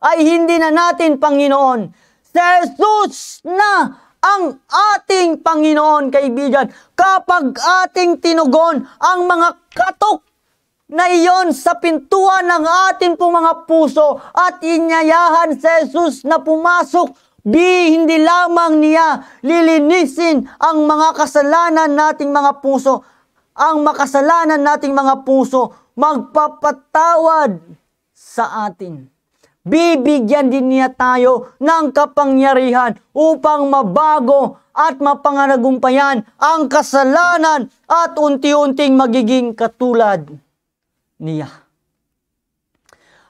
ay hindi na natin, Panginoon. Si Jesus na ang ating Panginoon, kaibigan, kapag ating tinugon ang mga katok na iyon sa pintuan ng ating pong mga puso at inyayahan si Jesus na pumasok B. Hindi lamang niya lilinisin ang mga kasalanan nating mga puso. Ang makasalanan nating mga puso magpapatawad sa atin. Bibigyan din niya tayo ng kapangyarihan upang mabago at mapanganagumpayan ang kasalanan at unti-unting magiging katulad niya.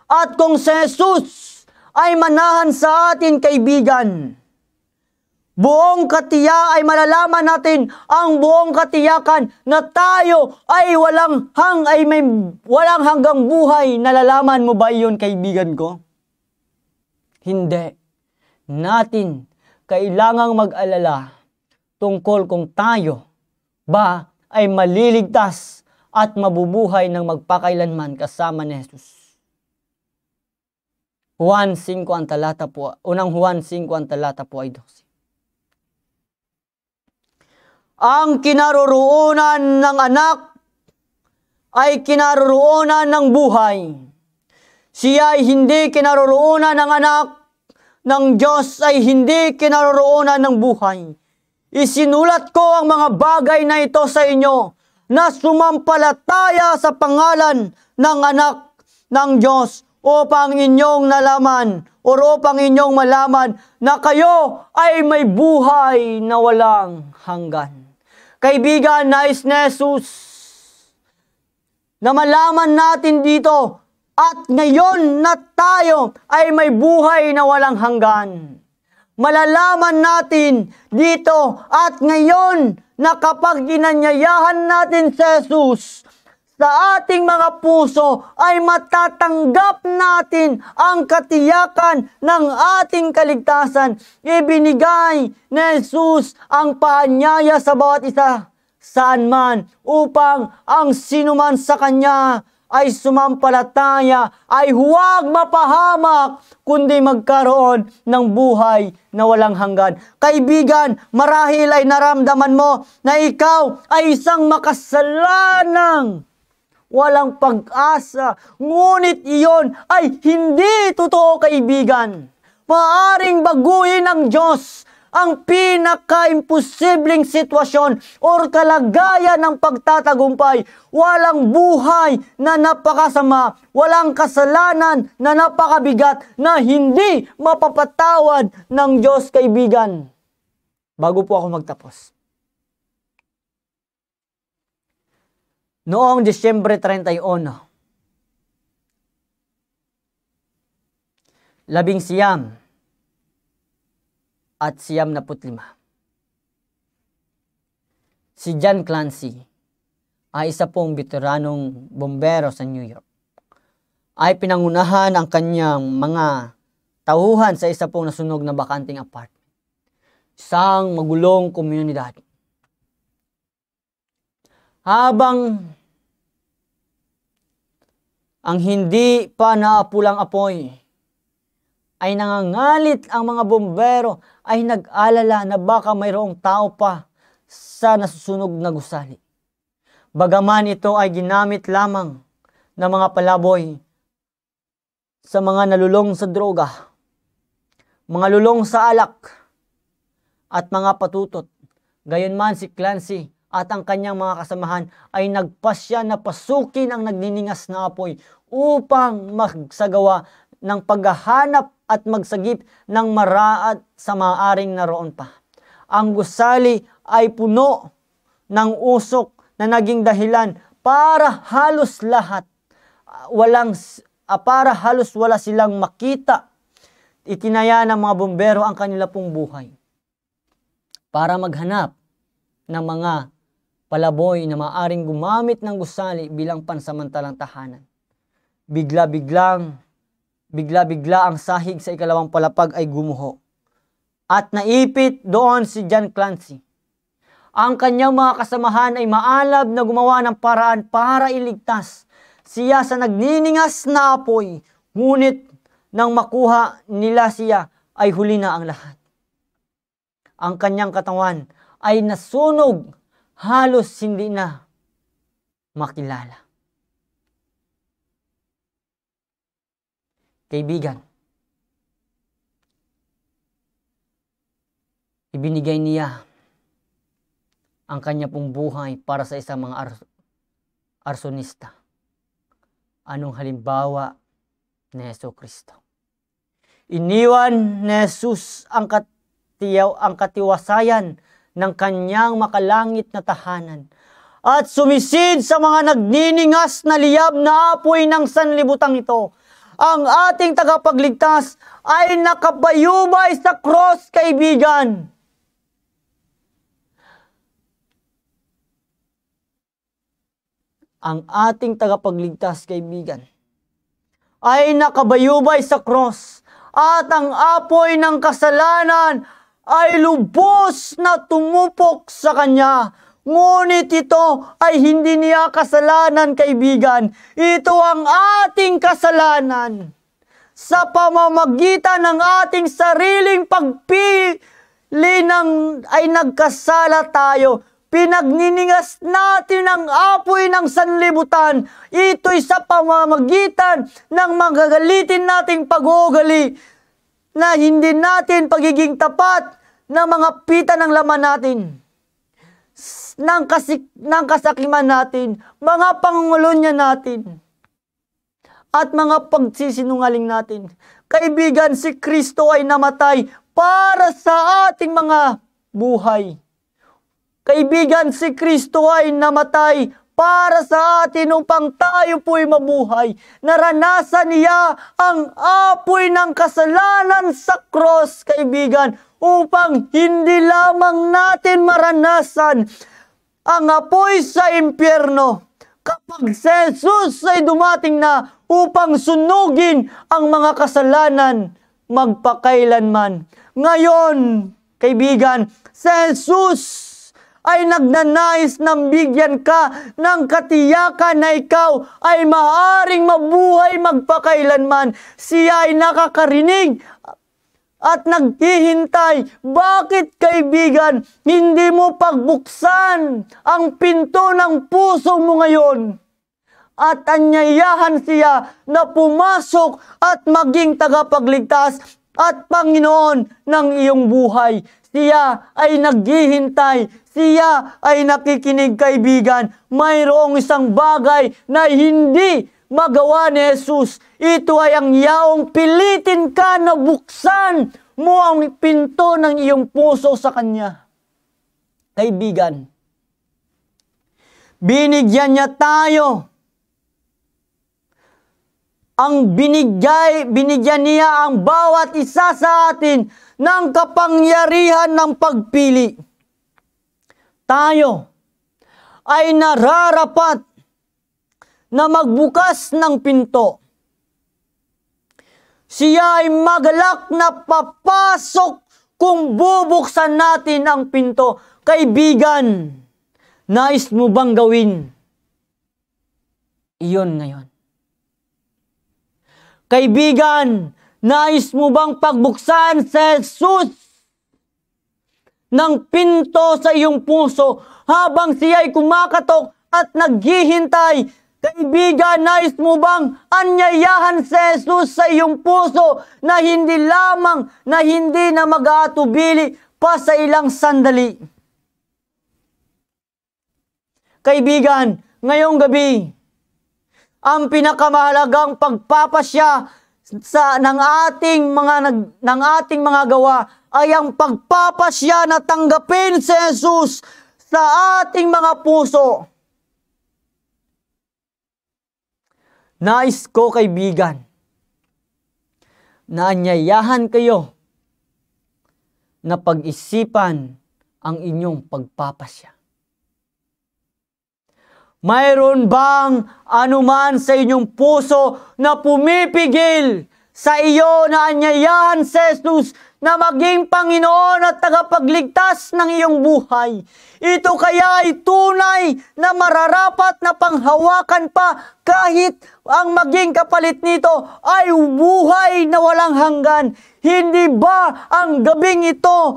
At kung si Jesus ay manahan sa atin kaibigan. Buong katiya ay malalaman natin ang buong katiyakan na tayo ay walang hang ay may walang hanggang buhay. Nalalaman mo ba iyon kaibigan ko? Hindi. Natin kailangang mag-alala tungkol kung tayo ba ay maliligtas at mabubuhay ng magpakailanman kasama ni Jesus. Juan 5 ang talata po. Unang Juan 5 ang talata po ay 12. Ang kinaroroonan ng anak ay kinaroroonan ng buhay. Siya ay hindi kinaroroonan ng anak, ng Diyos ay hindi kinaroroonan ng buhay. Isinulat ko ang mga bagay na ito sa inyo na sumampalataya sa pangalan ng anak ng Diyos upang inyong nalaman o upang inyong malaman na kayo ay may buhay na walang hanggan. Kaibigan, nais ni Jesus na malaman natin dito at ngayon na tayo ay may buhay na walang hanggan. Malalaman natin dito at ngayon na kapag ginanyayahan natin si Jesus sa ating mga puso ay matatanggap natin ang katiyakan ng ating kaligtasan. Ibinigay ni Jesus ang paanyaya sa bawat isa saan man upang ang sinuman sa kanya ay sumampalataya ay huwag mapahamak kundi magkaroon ng buhay na walang hanggan. Kaibigan, marahil ay naramdaman mo na ikaw ay isang makasalanang walang pag-asa. Ngunit iyon ay hindi totoo kaibigan. Paaring baguhin ng Diyos ang pinaka-imposibleng sitwasyon or kalagayan ng pagtatagumpay. Walang buhay na napakasama, walang kasalanan na napakabigat na hindi mapapatawad ng Diyos kaibigan. Bago po ako magtapos, noong Disyembre 31. Labing siyam at siyam na putlima. Si John Clancy ay isa pong veteranong bombero sa New York. Ay pinangunahan ang kanyang mga tauhan sa isa pong nasunog na bakanting apartment. Isang magulong komunidad habang ang hindi pa naapulang apoy ay nangangalit ang mga bombero ay nag-alala na baka mayroong tao pa sa nasusunog na gusali. Bagaman ito ay ginamit lamang ng mga palaboy sa mga nalulong sa droga, mga lulong sa alak, at mga patutot. Gayon man si Clancy at ang kanyang mga kasamahan ay nagpasya na pasukin ang nagniningas na apoy upang magsagawa ng paghahanap at magsagip ng maraat sa maaring naroon pa. Ang gusali ay puno ng usok na naging dahilan para halos lahat walang ah, para halos wala silang makita. Itinaya ng mga bombero ang kanila pong buhay para maghanap ng mga palaboy na maaring gumamit ng gusali bilang pansamantalang tahanan. Bigla-biglang, bigla-bigla ang sahig sa ikalawang palapag ay gumuho. At naipit doon si John Clancy. Ang kanyang mga kasamahan ay maalab na gumawa ng paraan para iligtas siya sa nagniningas na apoy. Ngunit nang makuha nila siya ay huli na ang lahat. Ang kanyang katawan ay nasunog halos hindi na makilala. Kaibigan, ibinigay niya ang kanya pong buhay para sa isang mga ars arsonista. Anong halimbawa ni Yeso Kristo? Iniwan ni Jesus ang, katiyaw, ang katiwasayan ng kanyang makalangit na tahanan at sumisid sa mga nagniningas na liyab na apoy ng sanlibutang ito. Ang ating tagapagligtas ay nakabayubay sa cross, kaibigan. Ang ating tagapagligtas, kaibigan, ay nakabayubay sa cross at ang apoy ng kasalanan ay lubos na tumupok sa kanya. Ngunit ito ay hindi niya kasalanan kaibigan. Ito ang ating kasalanan. Sa pamamagitan ng ating sariling pagpili ng, ay nagkasala tayo. Pinagniningas natin ang apoy ng sanlibutan. Ito'y sa pamamagitan ng magagalitin nating pag-uugali na hindi natin pagiging tapat ng mga pita ng laman natin, ng, kasik, ng kasakiman natin, mga pangungulunya natin, at mga pagsisinungaling natin. Kaibigan, si Kristo ay namatay para sa ating mga buhay. Kaibigan, si Kristo ay namatay para sa atin upang tayo po'y mabuhay. Naranasan niya ang apoy ng kasalanan sa cross, kaibigan, upang hindi lamang natin maranasan ang apoy sa impyerno. Kapag si Jesus ay dumating na upang sunugin ang mga kasalanan magpakailanman. Ngayon, kaibigan, si Jesus ay nagnanais ng bigyan ka ng katiyakan na ikaw ay maaring mabuhay magpakailanman. Siya ay nakakarinig at naghihintay. Bakit kaibigan, hindi mo pagbuksan ang pinto ng puso mo ngayon? At anyayahan siya na pumasok at maging tagapagligtas at Panginoon ng iyong buhay. Siya ay naghihintay siya ay nakikinig kaibigan. Mayroong isang bagay na hindi magawa ni Jesus. Ito ay ang yaong pilitin ka na buksan mo ang pinto ng iyong puso sa Kanya. Kaibigan, binigyan niya tayo ang binigay, binigyan niya ang bawat isa sa atin ng kapangyarihan ng pagpili tayo ay nararapat na magbukas ng pinto. Siya ay magalak na papasok kung bubuksan natin ang pinto. Kaibigan, nais mo bang gawin? Iyon ngayon. Kaibigan, nais mo bang pagbuksan sa Jesus ng pinto sa iyong puso habang siya ay kumakatok at naghihintay. Kaibigan, nais mo bang anyayahan si Jesus sa iyong puso na hindi lamang na hindi na mag-aatubili pa sa ilang sandali? Kaibigan, ngayong gabi, ang pinakamahalagang pagpapasya sa ng ating mga nag, ng ating mga gawa ay ang pagpapasya na tanggapin si Jesus sa ating mga puso. Nais ko kaibigan na anyayahan kayo na pag-isipan ang inyong pagpapasya. Mayroon bang anuman sa inyong puso na pumipigil sa iyo na anyayahan si Jesus na maging Panginoon at tagapagligtas ng iyong buhay? Ito kaya ay tunay na mararapat na panghawakan pa kahit ang maging kapalit nito ay buhay na walang hanggan. Hindi ba ang gabing ito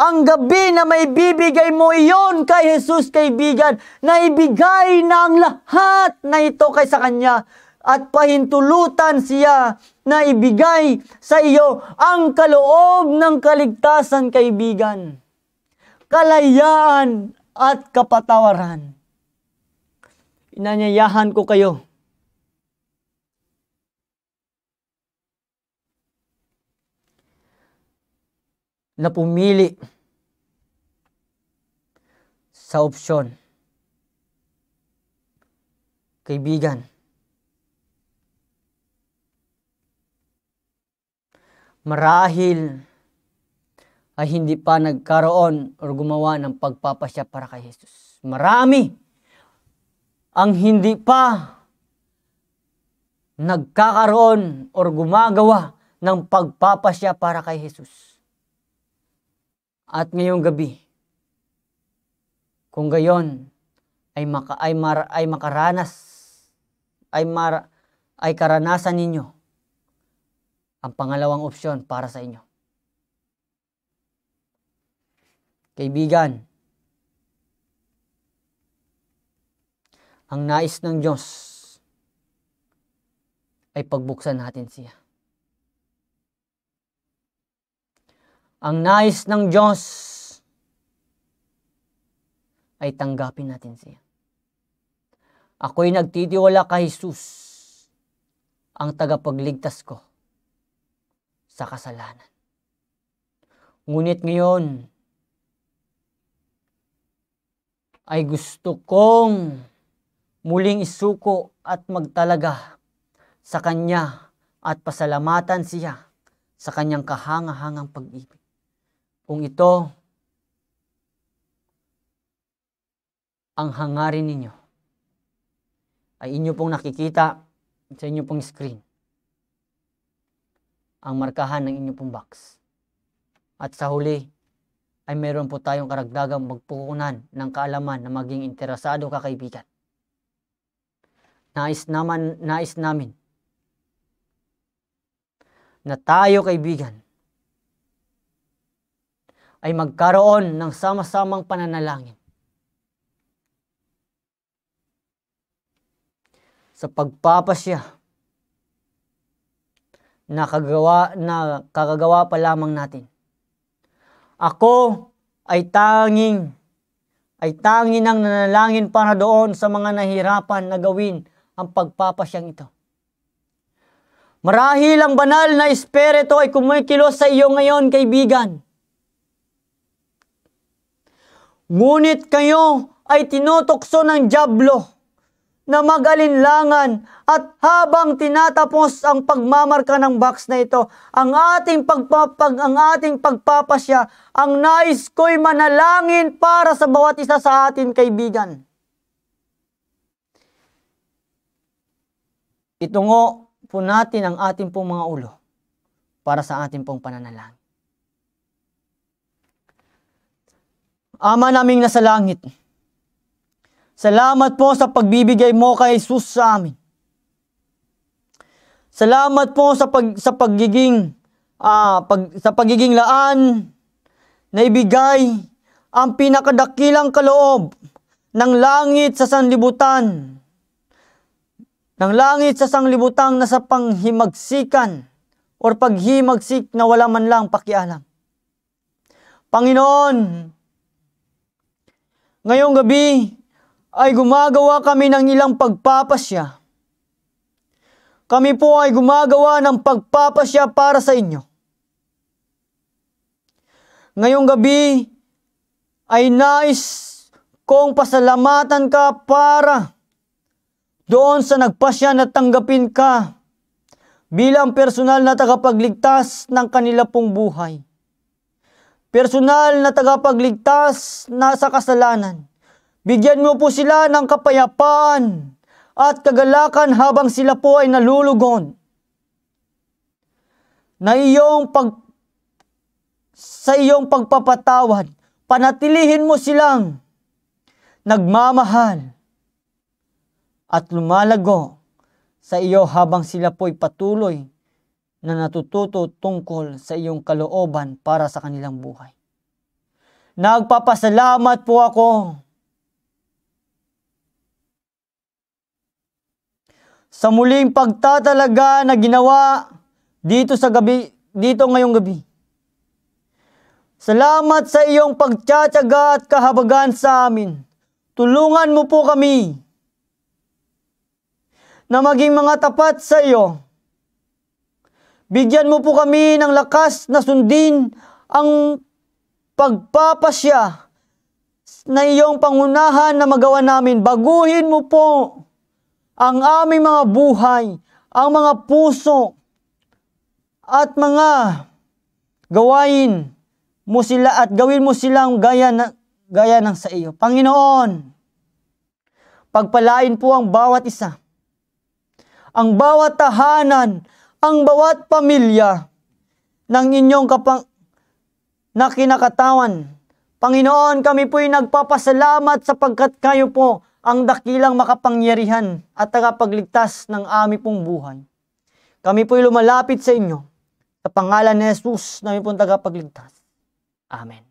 ang gabi na may bibigay mo iyon kay Jesus kaibigan na ibigay na ang lahat na ito kay sa Kanya at pahintulutan siya na ibigay sa iyo ang kaloob ng kaligtasan kaibigan, kalayaan at kapatawaran. Inanyayahan ko kayo na pumili sa opsyon. Kaibigan, marahil ay hindi pa nagkaroon o gumawa ng pagpapasya para kay Jesus. Marami ang hindi pa nagkakaroon o gumagawa ng pagpapasya para kay Jesus. At ngayong gabi, kung gayon ay, maka, ay, mar, ay makaranas, ay, mar, ay karanasan ninyo ang pangalawang opsyon para sa inyo. Kaibigan, ang nais ng Diyos ay pagbuksan natin siya. Ang nais ng Diyos ay tanggapin natin siya. Ako'y nagtitiwala kay Jesus, ang tagapagligtas ko sa kasalanan. Ngunit ngayon, ay gusto kong muling isuko at magtalaga sa Kanya at pasalamatan siya sa Kanyang kahangahangang pag-ibig kung ito ang hangarin ninyo ay inyo pong nakikita sa inyo pong screen ang markahan ng inyo pong box. At sa huli, ay meron po tayong karagdagang magpukunan ng kaalaman na maging interesado ka kaibigan. Nais, naman, nais namin na tayo kaibigan ay magkaroon ng sama-samang pananalangin. Sa pagpapasya na kagawa, na kagagawa pa lamang natin. Ako ay tanging ay tanging ang nanalangin para doon sa mga nahirapan na gawin ang pagpapasyang ito. Marahil ang banal na espiritu ay kumikilos sa iyo ngayon, kaibigan. Ngunit kayo ay tinutokso ng Diablo na mag-alinlangan at habang tinatapos ang pagmamarka ng box na ito, ang ating pagpapag ang ating pagpapasya, ang nais ko'y manalangin para sa bawat isa sa atin kaibigan. Itungo po natin ang ating pong mga ulo para sa ating pong pananalangin. Ama naming nasa langit, salamat po sa pagbibigay mo kay Jesus sa amin. Salamat po sa pag sa pagiging ah, pag, sa pagiging laan na ibigay ang pinakadakilang kaloob ng langit sa sanlibutan. Ng langit sa sanglibutan na sa panghimagsikan or paghimagsik na wala man lang pakialam. Panginoon, Ngayong gabi ay gumagawa kami ng ilang pagpapasya. Kami po ay gumagawa ng pagpapasya para sa inyo. Ngayong gabi ay nais kong pasalamatan ka para doon sa nagpasya na tanggapin ka bilang personal na tagapagligtas ng kanila pong buhay personal na tagapagligtas na sa kasalanan. Bigyan mo po sila ng kapayapaan at kagalakan habang sila po ay nalulugon. Na iyong pag sa iyong pagpapatawad, panatilihin mo silang nagmamahal at lumalago sa iyo habang sila po ay patuloy na natututo tungkol sa iyong kalooban para sa kanilang buhay. Nagpapasalamat po ako sa muling pagtatalaga na ginawa dito sa gabi, dito ngayong gabi. Salamat sa iyong pagtsatsaga at kahabagan sa amin. Tulungan mo po kami na maging mga tapat sa iyo Bigyan mo po kami ng lakas na sundin ang pagpapasya na iyong pangunahan na magawa namin. Baguhin mo po ang aming mga buhay, ang mga puso, at mga gawain mo sila at gawin mo silang gaya, na, gaya ng sa iyo. Panginoon, pagpalain po ang bawat isa, ang bawat tahanan, ang bawat pamilya ng inyong kapang na kinakatawan. Panginoon, kami po'y nagpapasalamat sapagkat kayo po ang dakilang makapangyarihan at tagapagligtas ng aming pong buhay. Kami po'y lumalapit sa inyo sa pangalan ni Jesus, namin pong tagapagligtas. Amen.